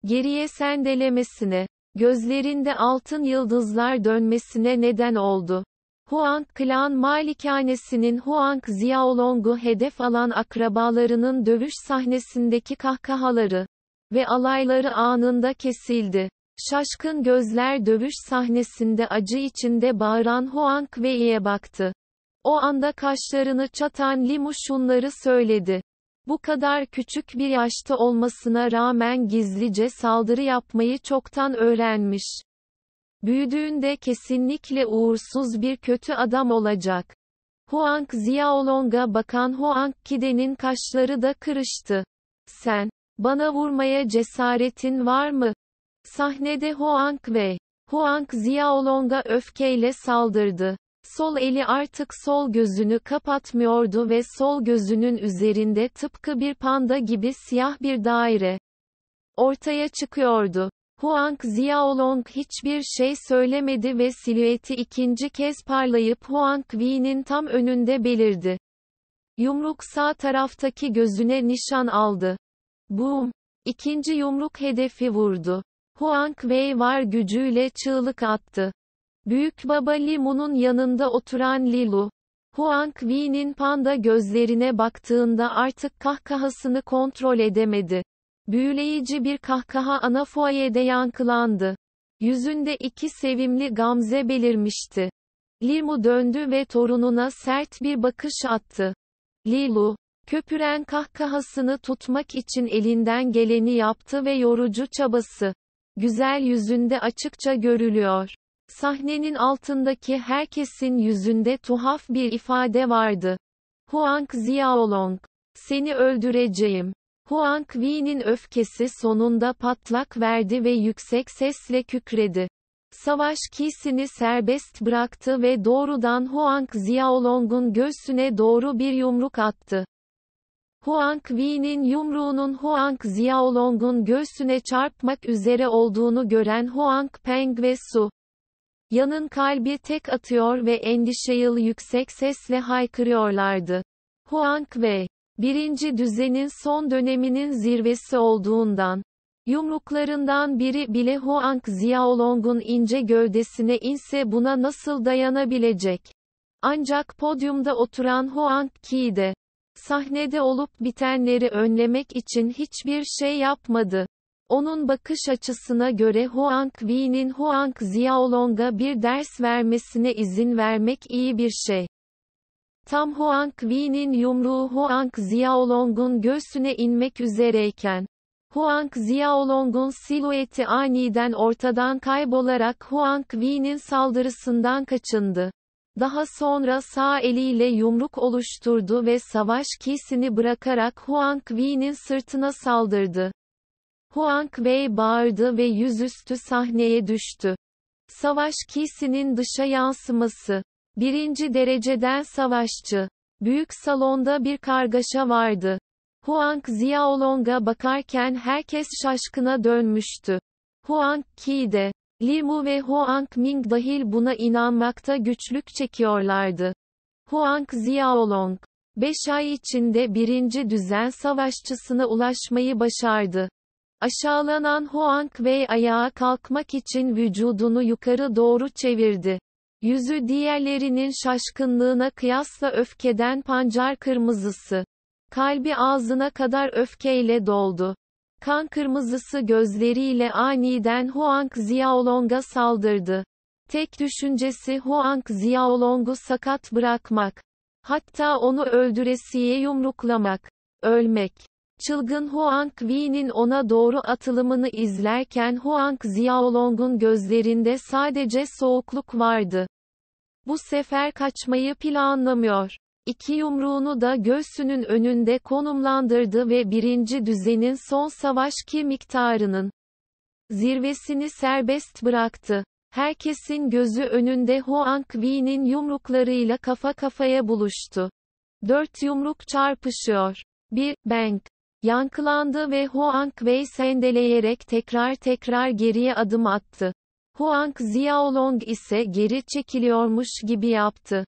geriye sendelemesine, gözlerinde altın yıldızlar dönmesine neden oldu. Huang Klan Malikanesinin Huang Xiaolong'u hedef alan akrabalarının dövüş sahnesindeki kahkahaları ve alayları anında kesildi. Şaşkın gözler dövüş sahnesinde acı içinde bağıran Huang Wei'ye baktı. O anda kaşlarını çatan Limu şunları söyledi. Bu kadar küçük bir yaşta olmasına rağmen gizlice saldırı yapmayı çoktan öğrenmiş. Büyüdüğünde kesinlikle uğursuz bir kötü adam olacak. Huang Xiaolong'a bakan Huang Kide'nin kaşları da kırıştı. Sen, bana vurmaya cesaretin var mı? Sahnede Huang ve Huang Xiaolong'a öfkeyle saldırdı. Sol eli artık sol gözünü kapatmıyordu ve sol gözünün üzerinde tıpkı bir panda gibi siyah bir daire ortaya çıkıyordu. Huang Xiaolong hiçbir şey söylemedi ve silüeti ikinci kez parlayıp Huang Wei'nin tam önünde belirdi. Yumruk sağ taraftaki gözüne nişan aldı. Boom! İkinci yumruk hedefi vurdu. Huang Wei var gücüyle çığlık attı. Büyük Baba Limu'nun yanında oturan Lilu. Huang Wei'nin panda gözlerine baktığında artık kahkahasını kontrol edemedi. Büyüleyici bir kahkaha ana fuayede yankılandı. Yüzünde iki sevimli gamze belirmişti. Limu döndü ve torununa sert bir bakış attı. Lilu, köpüren kahkahasını tutmak için elinden geleni yaptı ve yorucu çabası. Güzel yüzünde açıkça görülüyor. Sahnenin altındaki herkesin yüzünde tuhaf bir ifade vardı. Huang Xiaolong, seni öldüreceğim. Huang Wei'nin öfkesi sonunda patlak verdi ve yüksek sesle kükredi. Savaş Kisi'ni serbest bıraktı ve doğrudan Huang Xiaolong'un göğsüne doğru bir yumruk attı. Huang Wei'nin yumruğunun Huang Xiaolong'un göğsüne çarpmak üzere olduğunu gören Huang Peng ve Su. Yan'ın kalbi tek atıyor ve endişeli yüksek sesle haykırıyorlardı. Huang ve birinci düzenin son döneminin zirvesi olduğundan, Yumruklarından biri bile Huang Xiaolong'un ince gövdesine inse buna nasıl dayanabilecek? Ancak podyumda oturan Huang Qi de, sahnede olup bitenleri önlemek için hiçbir şey yapmadı. Onun bakış açısına göre Huang Wei'nin Huang Xiaolong'a bir ders vermesine izin vermek iyi bir şey. Tam Huang Wei'nin yumruğu Huang Xiaolong'un göğsüne inmek üzereyken, Huang Xiaolong'un silueti aniden ortadan kaybolarak Huang Wei'nin saldırısından kaçındı. Daha sonra sağ eliyle yumruk oluşturdu ve savaş kisini bırakarak Huang Wei'nin sırtına saldırdı. Huang Wei bağırdı ve yüzüstü sahneye düştü. Savaş kisinin dışa yansıması Birinci dereceden savaşçı. Büyük salonda bir kargaşa vardı. Huang Xiaolong'a bakarken herkes şaşkına dönmüştü. Huang Qi de, Limu ve Huang Ming dahil buna inanmakta güçlük çekiyorlardı. Huang Xiaolong, 5 ay içinde birinci düzen savaşçısına ulaşmayı başardı. Aşağılanan Huang Wei ayağa kalkmak için vücudunu yukarı doğru çevirdi. Yüzü diğerlerinin şaşkınlığına kıyasla öfkeden pancar kırmızısı. Kalbi ağzına kadar öfkeyle doldu. Kan kırmızısı gözleriyle aniden Huang Xiaolong'a saldırdı. Tek düşüncesi Huang Xiaolong'u sakat bırakmak. Hatta onu öldüresiye yumruklamak. Ölmek. Çılgın Huang Wei'nin ona doğru atılımını izlerken Huang Xiaolong'un gözlerinde sadece soğukluk vardı. Bu sefer kaçmayı planlamıyor. İki yumruğunu da göğsünün önünde konumlandırdı ve birinci düzenin son savaş ki miktarının zirvesini serbest bıraktı. Herkesin gözü önünde Huang Wei'nin yumruklarıyla kafa kafaya buluştu. Dört yumruk çarpışıyor. Bir Bank Yankılandı ve Huang Wei sendeleyerek tekrar tekrar geriye adım attı. Huang Xiaolong ise geri çekiliyormuş gibi yaptı.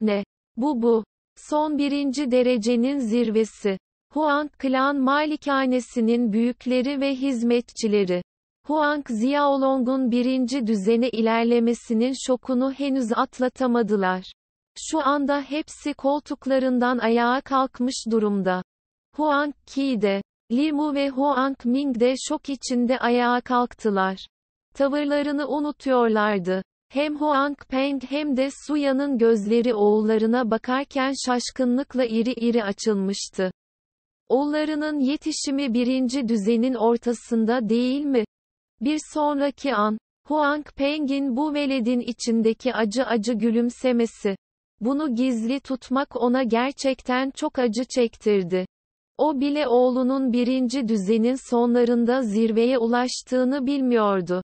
Ne? Bu bu. Son birinci derecenin zirvesi. Huang Klan Malikanesinin büyükleri ve hizmetçileri. Huang Xiaolong'un birinci düzene ilerlemesinin şokunu henüz atlatamadılar. Şu anda hepsi koltuklarından ayağa kalkmış durumda. Huang Qi de, Mu ve Huang Ming de şok içinde ayağa kalktılar. Tavırlarını unutuyorlardı. Hem Huang Peng hem de Suya'nın gözleri oğullarına bakarken şaşkınlıkla iri iri açılmıştı. Oğullarının yetişimi birinci düzenin ortasında değil mi? Bir sonraki an, Huang Peng'in bu veledin içindeki acı acı gülümsemesi. Bunu gizli tutmak ona gerçekten çok acı çektirdi. O bile oğlunun birinci düzenin sonlarında zirveye ulaştığını bilmiyordu.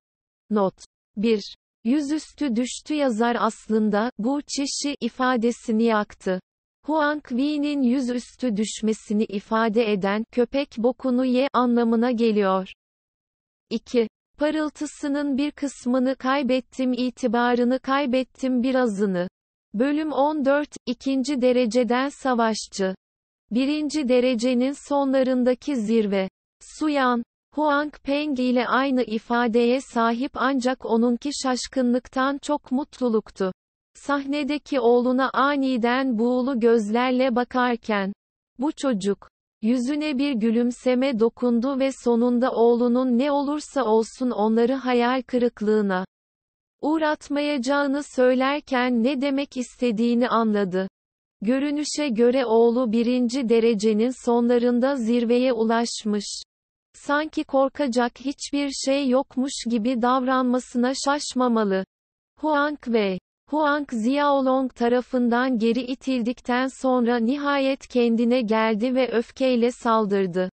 Not 1. Yüzüstü düştü yazar aslında, bu çişi ifadesini yaktı. Huang Wei'nin yüzüstü düşmesini ifade eden köpek bokunu ye anlamına geliyor. 2. Parıltısının bir kısmını kaybettim itibarını kaybettim birazını. Bölüm 14, 2. dereceden savaşçı. Birinci derecenin sonlarındaki zirve. Suyan, Huang Peng ile aynı ifadeye sahip ancak onunki şaşkınlıktan çok mutluluktu. Sahnedeki oğluna aniden buğulu gözlerle bakarken, bu çocuk, yüzüne bir gülümseme dokundu ve sonunda oğlunun ne olursa olsun onları hayal kırıklığına uğratmayacağını söylerken ne demek istediğini anladı. Görünüşe göre oğlu birinci derecenin sonlarında zirveye ulaşmış. Sanki korkacak hiçbir şey yokmuş gibi davranmasına şaşmamalı. Huang ve Huang Xiaolong tarafından geri itildikten sonra nihayet kendine geldi ve öfkeyle saldırdı.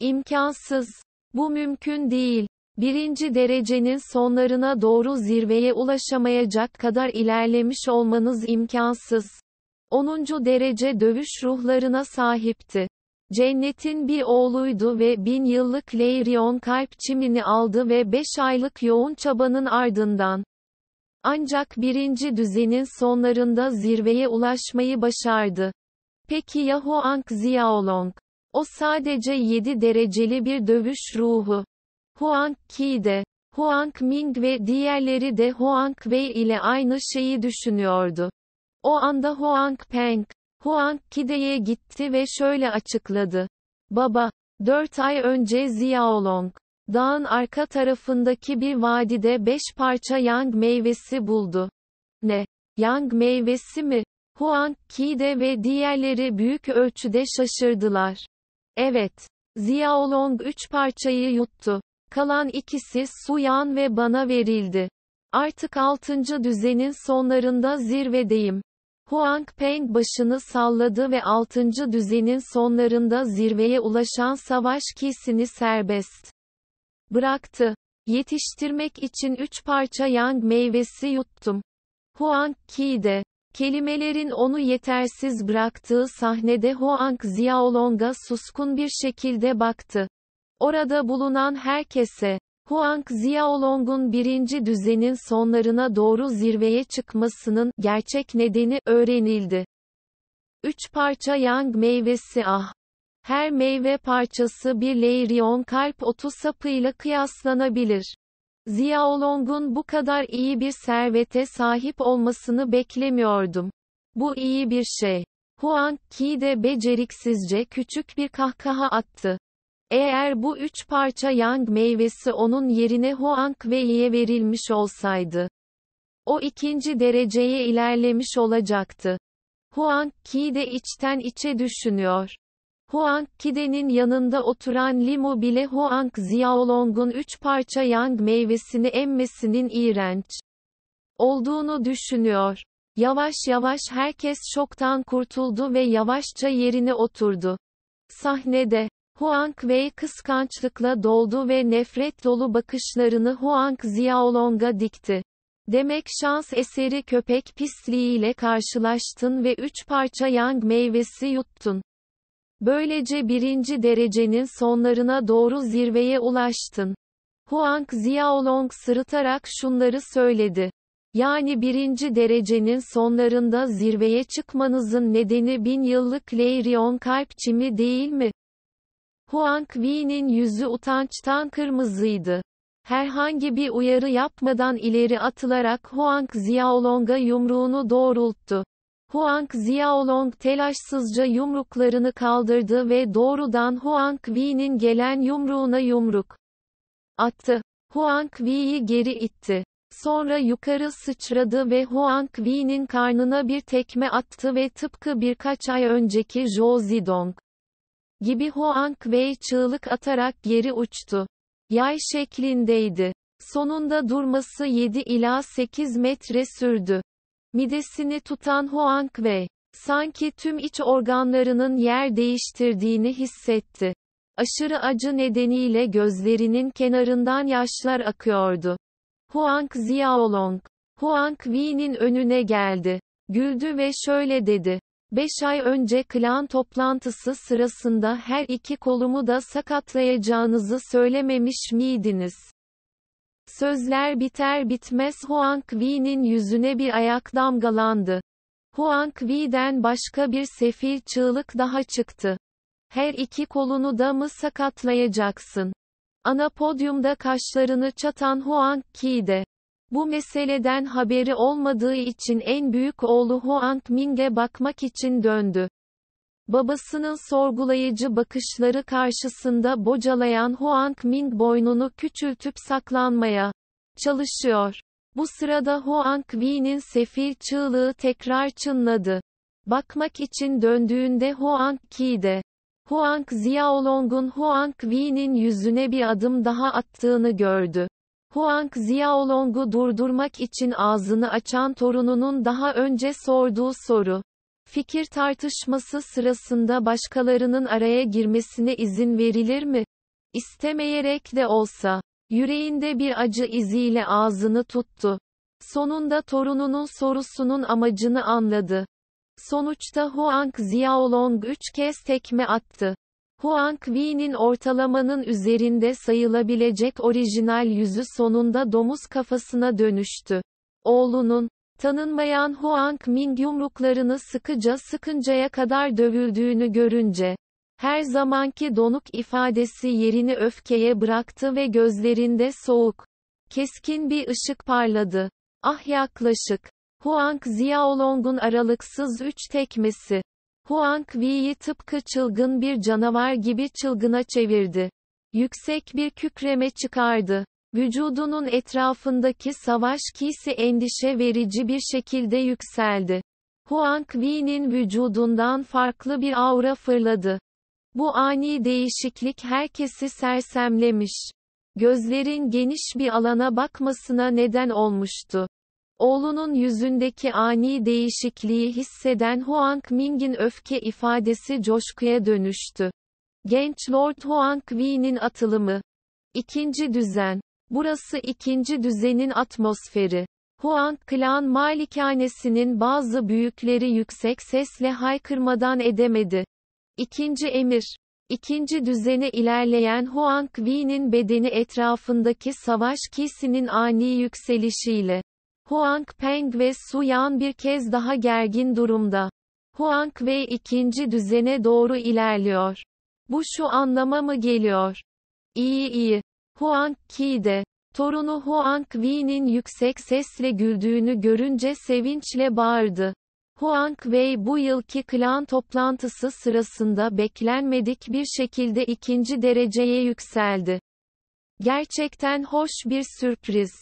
İmkansız. Bu mümkün değil. Birinci derecenin sonlarına doğru zirveye ulaşamayacak kadar ilerlemiş olmanız imkansız. 10. derece dövüş ruhlarına sahipti. Cennet'in bir oğluydu ve bin yıllık Leirion kalp çimini aldı ve 5 aylık yoğun çabanın ardından. Ancak birinci düzenin sonlarında zirveye ulaşmayı başardı. Peki ya Huang Xiaolong? O sadece 7 dereceli bir dövüş ruhu. Huang Qi de, Huang Ming ve diğerleri de Huang Wei ile aynı şeyi düşünüyordu. O anda Huang Peng, Huang Kide'ye gitti ve şöyle açıkladı. Baba, dört ay önce Ziyaolong, dağın arka tarafındaki bir vadide beş parça yang meyvesi buldu. Ne? Yang meyvesi mi? Huang Kide ve diğerleri büyük ölçüde şaşırdılar. Evet. Ziyaolong üç parçayı yuttu. Kalan ikisi Suyan ve bana verildi. Artık altıncı düzenin sonlarında zirvedeyim. Huang Peng başını salladı ve 6. düzenin sonlarında zirveye ulaşan savaş kisini serbest bıraktı. Yetiştirmek için üç parça yang meyvesi yuttum. Huang Qi de, kelimelerin onu yetersiz bıraktığı sahnede Huang Xiaolong'a suskun bir şekilde baktı. Orada bulunan herkese, Huang Xiaolong'un birinci düzenin sonlarına doğru zirveye çıkmasının gerçek nedeni öğrenildi. Üç parça yang meyvesi ah. Her meyve parçası bir leirion kalp otu sapıyla kıyaslanabilir. Ziyaolong'un bu kadar iyi bir servete sahip olmasını beklemiyordum. Bu iyi bir şey. Huang Qi de beceriksizce küçük bir kahkaha attı. Eğer bu üç parça yang meyvesi onun yerine Huang Wei'ye verilmiş olsaydı, o ikinci dereceye ilerlemiş olacaktı. Huang Qi de içten içe düşünüyor. Huang Qi'denin yanında oturan Limu bile Huang Xiaolong'un üç parça yang meyvesini emmesinin iğrenç olduğunu düşünüyor. Yavaş yavaş herkes şoktan kurtuldu ve yavaşça yerine oturdu. Sahnede Huang Wei kıskançlıkla doldu ve nefret dolu bakışlarını Huang Xiaolong'a dikti. Demek şans eseri köpek pisliğiyle karşılaştın ve üç parça yang meyvesi yuttun. Böylece birinci derecenin sonlarına doğru zirveye ulaştın. Huang Xiaolong sırıtarak şunları söyledi. Yani birinci derecenin sonlarında zirveye çıkmanızın nedeni bin yıllık Leirion kalp çimi değil mi? Huang Wei'nin yüzü utançtan kırmızıydı. Herhangi bir uyarı yapmadan ileri atılarak Huang Xiaolong'a yumruğunu doğrulttu. Huang Xiaolong telaşsızca yumruklarını kaldırdı ve doğrudan Huang Wei'nin gelen yumruğuna yumruk attı. Huang Wei'yi geri itti. Sonra yukarı sıçradı ve Huang Wei'nin karnına bir tekme attı ve tıpkı birkaç ay önceki Zhou Zidong gibi Hoang Wei çığlık atarak geri uçtu. Yay şeklindeydi. Sonunda durması 7 ila 8 metre sürdü. Midesini tutan Hoang Wei, sanki tüm iç organlarının yer değiştirdiğini hissetti. Aşırı acı nedeniyle gözlerinin kenarından yaşlar akıyordu. Huang Xiaolong, Huang Wei'nin önüne geldi. Güldü ve şöyle dedi. 5 ay önce klan toplantısı sırasında her iki kolumu da sakatlayacağınızı söylememiş miydiniz? Sözler biter bitmez Huang Wei'nin yüzüne bir ayak damgalandı. Huang Wei'den başka bir sefil çığlık daha çıktı. Her iki kolunu da mı sakatlayacaksın? Ana podyumda kaşlarını çatan Huang Qi bu meseleden haberi olmadığı için en büyük oğlu Huang Ming'e bakmak için döndü. Babasının sorgulayıcı bakışları karşısında bocalayan Huang Ming boynunu küçültüp saklanmaya çalışıyor. Bu sırada Huang Wei'nin sefil çığlığı tekrar çınladı. Bakmak için döndüğünde Huang Qi'de, de Huang Xiaolong'un Huang Wei'nin yüzüne bir adım daha attığını gördü. Huang Xiaolong'u durdurmak için ağzını açan torununun daha önce sorduğu soru. Fikir tartışması sırasında başkalarının araya girmesine izin verilir mi? İstemeyerek de olsa, yüreğinde bir acı iziyle ağzını tuttu. Sonunda torununun sorusunun amacını anladı. Sonuçta Huang Xiaolong üç kez tekme attı. Huang Wei'nin ortalamanın üzerinde sayılabilecek orijinal yüzü sonunda domuz kafasına dönüştü. Oğlunun, tanınmayan Huang Ming yumruklarını sıkıca sıkıncaya kadar dövüldüğünü görünce, her zamanki donuk ifadesi yerini öfkeye bıraktı ve gözlerinde soğuk, keskin bir ışık parladı. Ah yaklaşık. Huang Xiaolong'un aralıksız üç tekmesi, Huang Wei'yi tıpkı çılgın bir canavar gibi çılgına çevirdi. Yüksek bir kükreme çıkardı. Vücudunun etrafındaki savaş kisi endişe verici bir şekilde yükseldi. Huang Wei'nin vücudundan farklı bir aura fırladı. Bu ani değişiklik herkesi sersemlemiş. Gözlerin geniş bir alana bakmasına neden olmuştu. Oğlunun yüzündeki ani değişikliği hisseden Huang Ming'in öfke ifadesi coşkuya dönüştü. Genç Lord Huang Wei'nin atılımı. İkinci düzen. Burası ikinci düzenin atmosferi. Huang Klan malikanesinin bazı büyükleri yüksek sesle haykırmadan edemedi. İkinci emir. İkinci düzene ilerleyen Huang Wei'nin bedeni etrafındaki savaş kisinin ani yükselişiyle Huang Peng ve Su Yan bir kez daha gergin durumda. Huang Wei ikinci düzene doğru ilerliyor. Bu şu anlama mı geliyor? İyi iyi. Huang Qi de, torunu Huang Wei'nin yüksek sesle güldüğünü görünce sevinçle bağırdı. Huang Wei bu yılki klan toplantısı sırasında beklenmedik bir şekilde ikinci dereceye yükseldi. Gerçekten hoş bir sürpriz.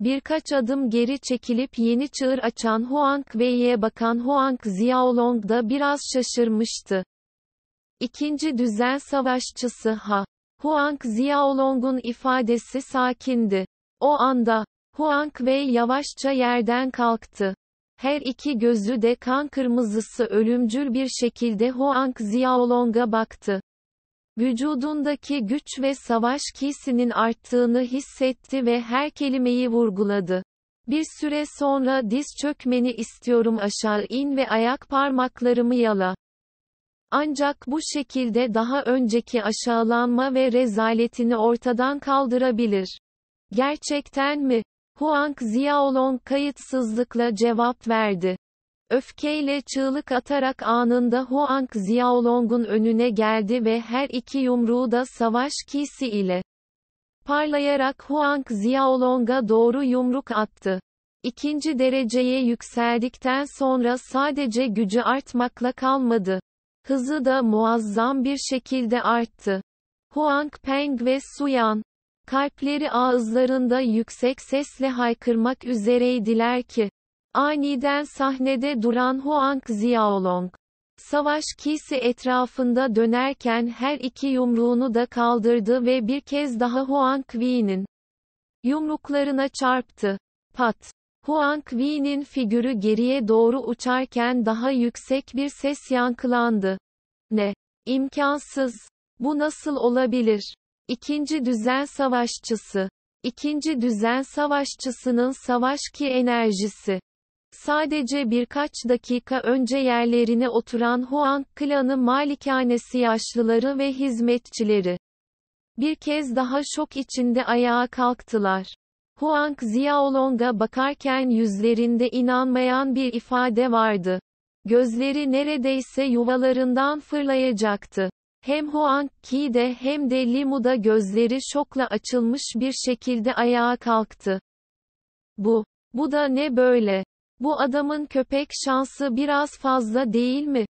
Birkaç adım geri çekilip yeni çığır açan Huang Wei'ye bakan Huang Xiaolong da biraz şaşırmıştı. İkinci düzen savaşçısı Ha. Huang Xiaolong'un ifadesi sakindi. O anda, Huang Wei yavaşça yerden kalktı. Her iki gözü de kan kırmızısı ölümcül bir şekilde Huang Xiaolong'a baktı. Vücudundaki güç ve savaş kisinin arttığını hissetti ve her kelimeyi vurguladı. Bir süre sonra diz çökmeni istiyorum aşağı in ve ayak parmaklarımı yala. Ancak bu şekilde daha önceki aşağılanma ve rezaletini ortadan kaldırabilir. Gerçekten mi? Huang Xiaolong kayıtsızlıkla cevap verdi. Öfkeyle çığlık atarak anında Huang Xiaolong'un önüne geldi ve her iki yumruğu da savaş kisi ile parlayarak Huang Xiaolong'a doğru yumruk attı. İkinci dereceye yükseldikten sonra sadece gücü artmakla kalmadı. Hızı da muazzam bir şekilde arttı. Huang Peng ve Suyan, kalpleri ağızlarında yüksek sesle haykırmak üzereydiler ki, Aniden sahnede duran Huang Xiaolong, savaş kisi etrafında dönerken her iki yumruğunu da kaldırdı ve bir kez daha Huang Wei'nin yumruklarına çarptı. Pat! Huang Wei'nin figürü geriye doğru uçarken daha yüksek bir ses yankılandı. Ne? İmkansız! Bu nasıl olabilir? İkinci düzen savaşçısı. İkinci düzen savaşçısının savaş ki enerjisi. Sadece birkaç dakika önce yerlerine oturan Huang klanı malikanesi yaşlıları ve hizmetçileri. Bir kez daha şok içinde ayağa kalktılar. Huang Ziaolong'a bakarken yüzlerinde inanmayan bir ifade vardı. Gözleri neredeyse yuvalarından fırlayacaktı. Hem Huang Qi'de hem de Limu'da gözleri şokla açılmış bir şekilde ayağa kalktı. Bu, bu da ne böyle? Bu adamın köpek şansı biraz fazla değil mi?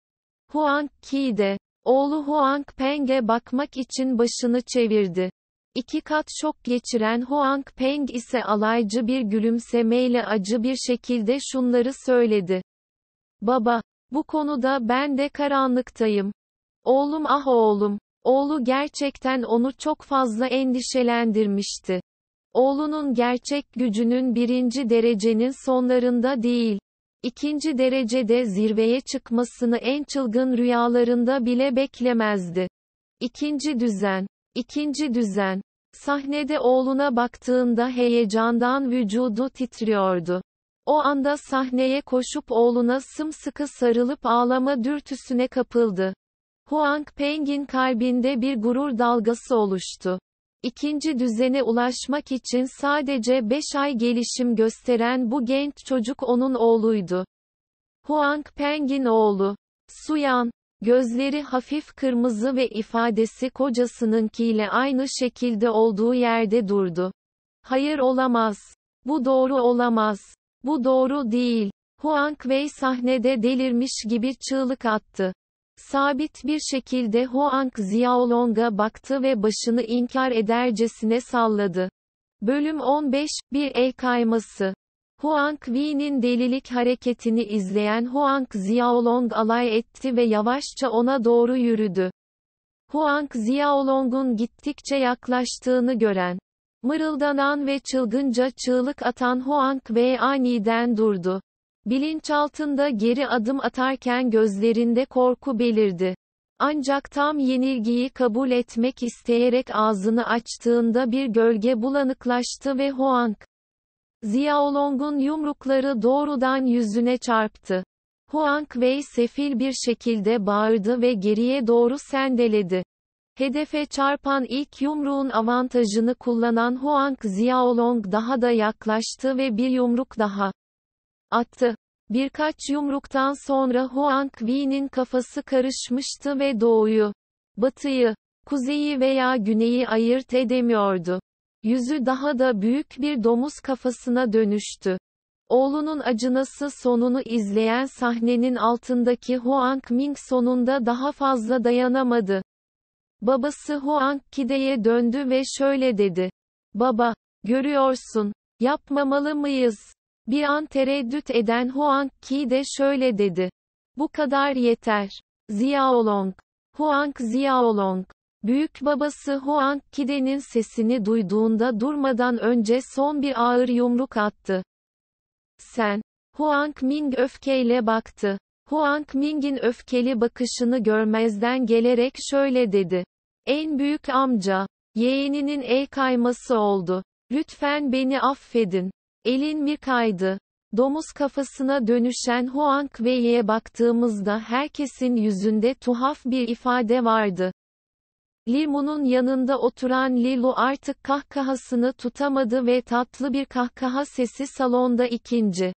Huang Qi de, oğlu Huang Peng'e bakmak için başını çevirdi. İki kat şok geçiren Huang Peng ise alaycı bir gülümsemeyle acı bir şekilde şunları söyledi. Baba, bu konuda ben de karanlıktayım. Oğlum ah oğlum. Oğlu gerçekten onu çok fazla endişelendirmişti. Oğlunun gerçek gücünün birinci derecenin sonlarında değil, ikinci derecede zirveye çıkmasını en çılgın rüyalarında bile beklemezdi. İkinci düzen, ikinci düzen, sahnede oğluna baktığında heyecandan vücudu titriyordu. O anda sahneye koşup oğluna sımsıkı sarılıp ağlama dürtüsüne kapıldı. Huang Peng'in kalbinde bir gurur dalgası oluştu ikinci düzene ulaşmak için sadece 5 ay gelişim gösteren bu genç çocuk onun oğluydu. Huang Peng'in oğlu. Suyan. Gözleri hafif kırmızı ve ifadesi kocasınınkiyle aynı şekilde olduğu yerde durdu. Hayır olamaz. Bu doğru olamaz. Bu doğru değil. Huang Wei sahnede delirmiş gibi çığlık attı sabit bir şekilde Huang Xiaolong'a baktı ve başını inkar edercesine salladı. Bölüm 15, bir el kayması. Huang Wei'nin delilik hareketini izleyen Huang Xiaolong alay etti ve yavaşça ona doğru yürüdü. Huang Xiaolong'un gittikçe yaklaştığını gören, mırıldanan ve çılgınca çığlık atan Huang Wei aniden durdu. Bilinçaltında geri adım atarken gözlerinde korku belirdi. Ancak tam yenilgiyi kabul etmek isteyerek ağzını açtığında bir gölge bulanıklaştı ve Huang Ziyaolong'un yumrukları doğrudan yüzüne çarptı. Huang Wei sefil bir şekilde bağırdı ve geriye doğru sendeledi. Hedefe çarpan ilk yumruğun avantajını kullanan Huang Xiaolong daha da yaklaştı ve bir yumruk daha attı. Birkaç yumruktan sonra Huang Wei'nin kafası karışmıştı ve doğuyu, batıyı, kuzeyi veya güneyi ayırt edemiyordu. Yüzü daha da büyük bir domuz kafasına dönüştü. Oğlunun acınası sonunu izleyen sahnenin altındaki Huang Ming sonunda daha fazla dayanamadı. Babası Huang Kide'ye döndü ve şöyle dedi. Baba, görüyorsun, yapmamalı mıyız? Bir an tereddüt eden Huang Qi de şöyle dedi. Bu kadar yeter. Ziaolong. Huang Ziaolong. Büyük babası Huang Qi'denin sesini duyduğunda durmadan önce son bir ağır yumruk attı. Sen. Huang Ming öfkeyle baktı. Huang Ming'in öfkeli bakışını görmezden gelerek şöyle dedi. En büyük amca. Yeğeninin el kayması oldu. Lütfen beni affedin. Elin mi kaydı? Domuz kafasına dönüşen Huang Wei'ye baktığımızda herkesin yüzünde tuhaf bir ifade vardı. Limu'nun yanında oturan Lilu artık kahkahasını tutamadı ve tatlı bir kahkaha sesi salonda ikinci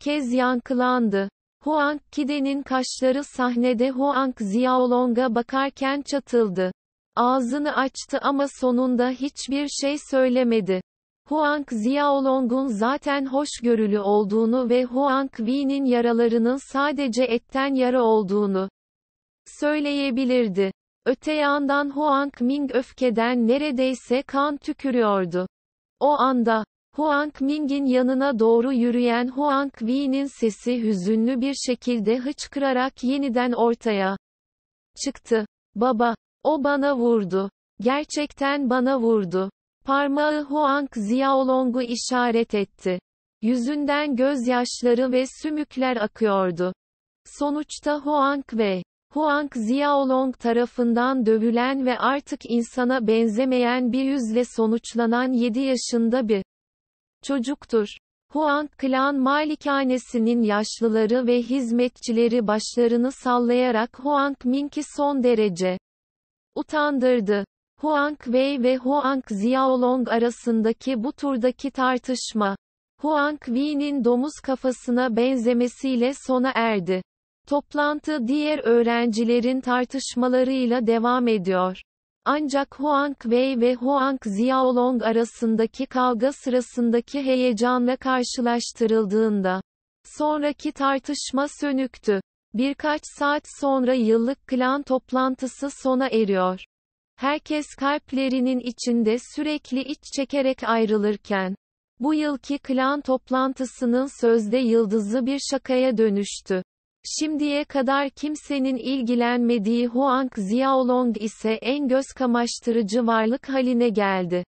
kez yankılandı. Huang Kide'nin kaşları sahnede Huang Xiaolong'a bakarken çatıldı. Ağzını açtı ama sonunda hiçbir şey söylemedi. Huang Xiaolong'un zaten hoşgörülü olduğunu ve Huang Wei'nin yaralarının sadece etten yara olduğunu söyleyebilirdi. Öte yandan Huang Ming öfkeden neredeyse kan tükürüyordu. O anda, Huang Ming'in yanına doğru yürüyen Huang Wei'nin sesi hüzünlü bir şekilde hıçkırarak yeniden ortaya çıktı. Baba, o bana vurdu. Gerçekten bana vurdu. Parmağı Huang Xiaolong'u işaret etti. Yüzünden gözyaşları ve sümükler akıyordu. Sonuçta Huang ve Huang Xiaolong tarafından dövülen ve artık insana benzemeyen bir yüzle sonuçlanan 7 yaşında bir çocuktur. Huang Klan malikanesinin yaşlıları ve hizmetçileri başlarını sallayarak Huang Mink'i son derece utandırdı. Huang Wei ve Huang Xiaolong arasındaki bu turdaki tartışma, Huang Wei'nin domuz kafasına benzemesiyle sona erdi. Toplantı diğer öğrencilerin tartışmalarıyla devam ediyor. Ancak Huang Wei ve Huang Xiaolong arasındaki kavga sırasındaki heyecanla karşılaştırıldığında, sonraki tartışma sönüktü. Birkaç saat sonra yıllık klan toplantısı sona eriyor. Herkes kalplerinin içinde sürekli iç çekerek ayrılırken, bu yılki klan toplantısının sözde yıldızı bir şakaya dönüştü. Şimdiye kadar kimsenin ilgilenmediği Huang Xiaolong ise en göz kamaştırıcı varlık haline geldi.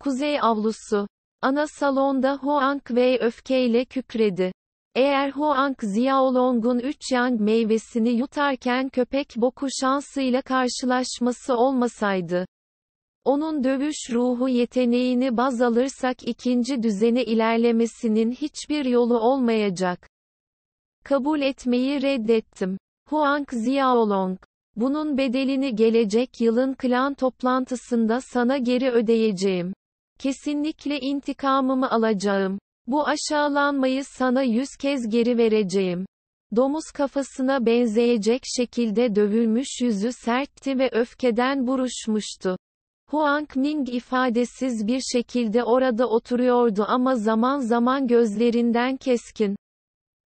Kuzey avlusu. Ana salonda Huang Wei öfkeyle kükredi. Eğer Huang Xiaolong'un 3 yang meyvesini yutarken köpek boku şansıyla karşılaşması olmasaydı, onun dövüş ruhu yeteneğini baz alırsak ikinci düzene ilerlemesinin hiçbir yolu olmayacak. Kabul etmeyi reddettim. Huang Xiaolong, bunun bedelini gelecek yılın klan toplantısında sana geri ödeyeceğim. Kesinlikle intikamımı alacağım. Bu aşağılanmayı sana yüz kez geri vereceğim. Domuz kafasına benzeyecek şekilde dövülmüş yüzü sertti ve öfkeden buruşmuştu. Huang Ming ifadesiz bir şekilde orada oturuyordu ama zaman zaman gözlerinden keskin,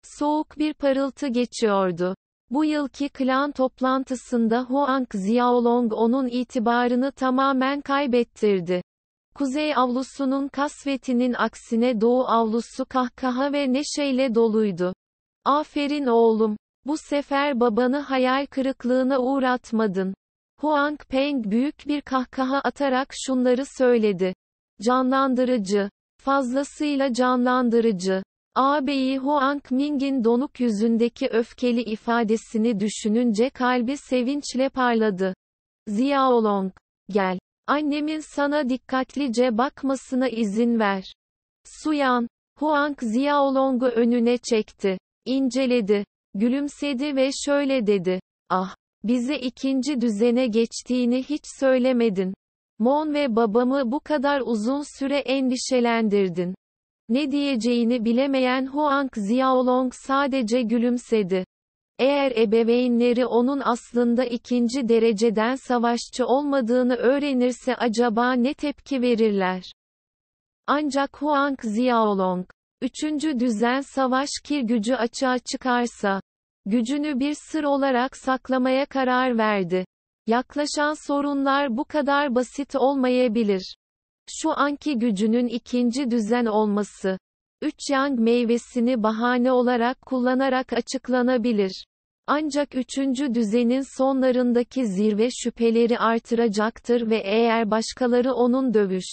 soğuk bir parıltı geçiyordu. Bu yılki klan toplantısında Huang Xiaolong onun itibarını tamamen kaybettirdi. Kuzey avlusunun kasvetinin aksine doğu avlusu kahkaha ve neşeyle doluydu. Aferin oğlum. Bu sefer babanı hayal kırıklığına uğratmadın. Huang Peng büyük bir kahkaha atarak şunları söyledi. Canlandırıcı. Fazlasıyla canlandırıcı. Ağabeyi Huang Ming'in donuk yüzündeki öfkeli ifadesini düşününce kalbi sevinçle parladı. Ziyaolong. Gel. Annemin sana dikkatlice bakmasına izin ver. Suyan, Huang Xiaolong'u önüne çekti. İnceledi. Gülümsedi ve şöyle dedi. Ah, bize ikinci düzene geçtiğini hiç söylemedin. Mon ve babamı bu kadar uzun süre endişelendirdin. Ne diyeceğini bilemeyen Huang Xiaolong sadece gülümsedi. Eğer ebeveynleri onun aslında ikinci dereceden savaşçı olmadığını öğrenirse acaba ne tepki verirler? Ancak Huang Xiaolong, üçüncü düzen savaş kir gücü açığa çıkarsa, gücünü bir sır olarak saklamaya karar verdi. Yaklaşan sorunlar bu kadar basit olmayabilir. Şu anki gücünün ikinci düzen olması, üç yang meyvesini bahane olarak kullanarak açıklanabilir. Ancak üçüncü düzenin sonlarındaki zirve şüpheleri artıracaktır ve eğer başkaları onun dövüş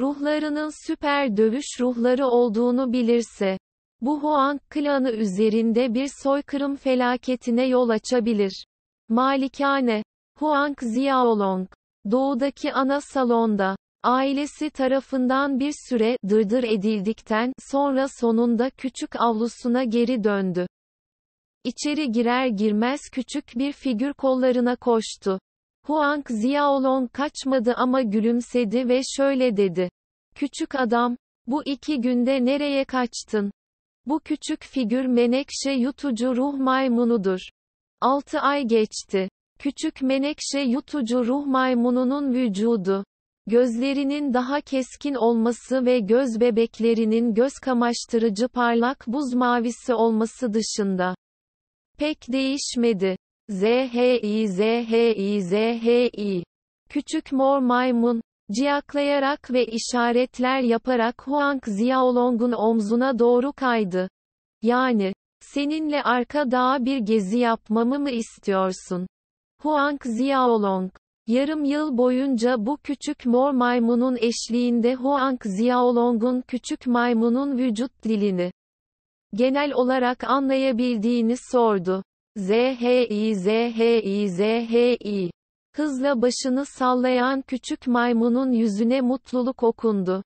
ruhlarının süper dövüş ruhları olduğunu bilirse, bu Huang klanı üzerinde bir soykırım felaketine yol açabilir. Malikane, Huang Xiaolong, doğudaki ana salonda, Ailesi tarafından bir süre dırdır edildikten sonra sonunda küçük avlusuna geri döndü. İçeri girer girmez küçük bir figür kollarına koştu. Huang Xiaolong kaçmadı ama gülümsedi ve şöyle dedi. Küçük adam, bu iki günde nereye kaçtın? Bu küçük figür menekşe yutucu ruh maymunudur. Altı ay geçti. Küçük menekşe yutucu ruh maymununun vücudu, Gözlerinin daha keskin olması ve göz bebeklerinin göz kamaştırıcı parlak buz mavisi olması dışında pek değişmedi. ZHI ZHI ZHI Küçük mor maymun ciyaklayarak ve işaretler yaparak Huang Xiaolong'un omzuna doğru kaydı. Yani, seninle arka dağa bir gezi yapmamı mı istiyorsun? Huang Xiaolong, Yarım yıl boyunca bu küçük mor maymunun eşliğinde Hoang Xiaolong'un küçük maymunun vücut dilini genel olarak anlayabildiğini sordu. ZHI ZHI ZHI Hızla başını sallayan küçük maymunun yüzüne mutluluk okundu.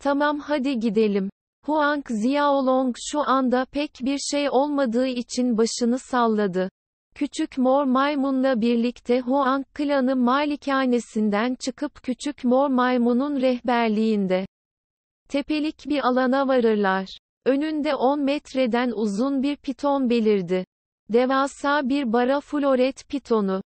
Tamam hadi gidelim. Huang Xiaolong şu anda pek bir şey olmadığı için başını salladı. Küçük Mor Maymun'la birlikte Huang klanı malikanesinden çıkıp Küçük Mor Maymun'un rehberliğinde tepelik bir alana varırlar. Önünde 10 metreden uzun bir piton belirdi. Devasa bir bara floret pitonu.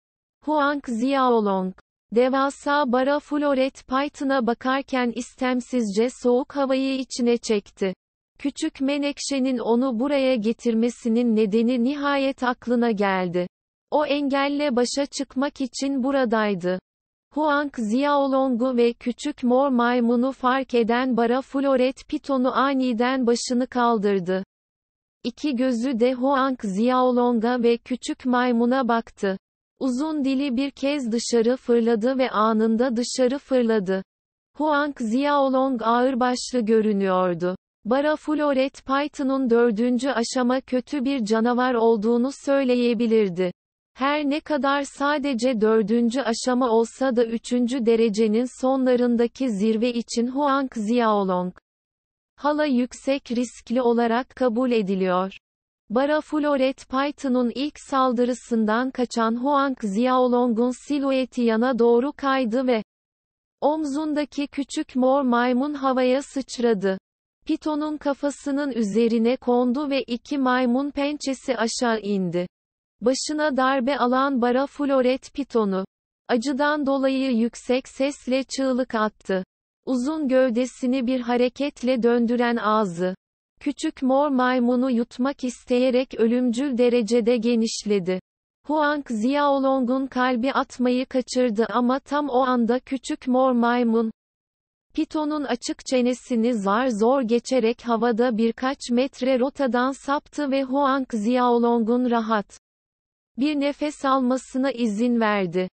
Huang Xiaolong. Devasa bara floret python'a bakarken istemsizce soğuk havayı içine çekti. Küçük Menekşe'nin onu buraya getirmesinin nedeni nihayet aklına geldi. O engelle başa çıkmak için buradaydı. Huang Xiaolong'u ve küçük mor maymunu fark eden Bara Floret Piton'u aniden başını kaldırdı. İki gözü de Huang Xiaolong'a ve küçük maymuna baktı. Uzun dili bir kez dışarı fırladı ve anında dışarı fırladı. Huang Xiaolong ağırbaşlı görünüyordu. Barafloret Python'un dördüncü aşama kötü bir canavar olduğunu söyleyebilirdi. Her ne kadar sadece dördüncü aşama olsa da üçüncü derecenin sonlarındaki zirve için Huang Xiaolong hala yüksek riskli olarak kabul ediliyor. Barafloret Python'un ilk saldırısından kaçan Huang Xiaolong'un silueti yana doğru kaydı ve omzundaki küçük mor maymun havaya sıçradı. Pitonun kafasının üzerine kondu ve iki maymun pençesi aşağı indi. Başına darbe alan Bara Floret Pitonu. Acıdan dolayı yüksek sesle çığlık attı. Uzun gövdesini bir hareketle döndüren ağzı. Küçük mor maymunu yutmak isteyerek ölümcül derecede genişledi. Huang Xiaolong'un kalbi atmayı kaçırdı ama tam o anda küçük mor maymun, Pitonun açık çenesini zar zor geçerek havada birkaç metre rotadan saptı ve Huang Xiaolong'un rahat bir nefes almasına izin verdi.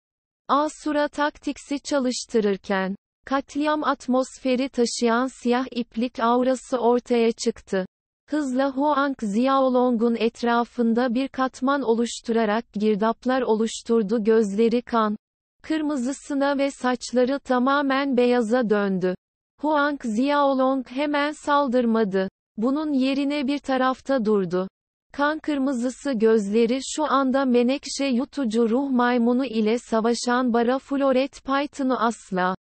Asura taktiksi çalıştırırken, katliam atmosferi taşıyan siyah iplik aurası ortaya çıktı. Hızla Huang Xiaolong'un etrafında bir katman oluşturarak girdaplar oluşturdu gözleri kan, kırmızısına ve saçları tamamen beyaza döndü. Huang Xiaolong hemen saldırmadı. Bunun yerine bir tarafta durdu. Kan kırmızısı gözleri şu anda menekşe yutucu ruh maymunu ile savaşan Bara Floret Python'u asla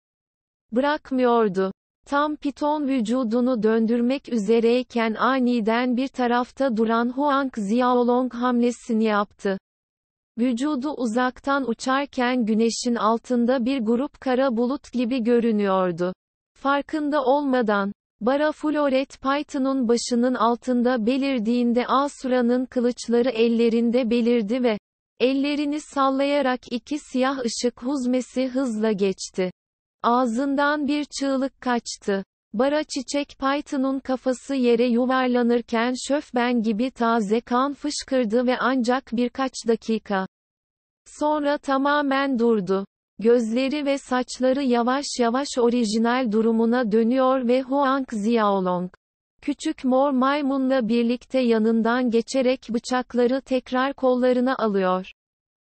bırakmıyordu. Tam piton vücudunu döndürmek üzereyken aniden bir tarafta duran Huang Xiaolong hamlesini yaptı. Vücudu uzaktan uçarken güneşin altında bir grup kara bulut gibi görünüyordu. Farkında olmadan, Bara Floret Python'un başının altında belirdiğinde Asura'nın kılıçları ellerinde belirdi ve ellerini sallayarak iki siyah ışık huzmesi hızla geçti. Ağzından bir çığlık kaçtı. Bara çiçek Python'un kafası yere yuvarlanırken şöfben gibi taze kan fışkırdı ve ancak birkaç dakika sonra tamamen durdu. Gözleri ve saçları yavaş yavaş orijinal durumuna dönüyor ve Huang Xiaolong küçük mor maymunla birlikte yanından geçerek bıçakları tekrar kollarına alıyor.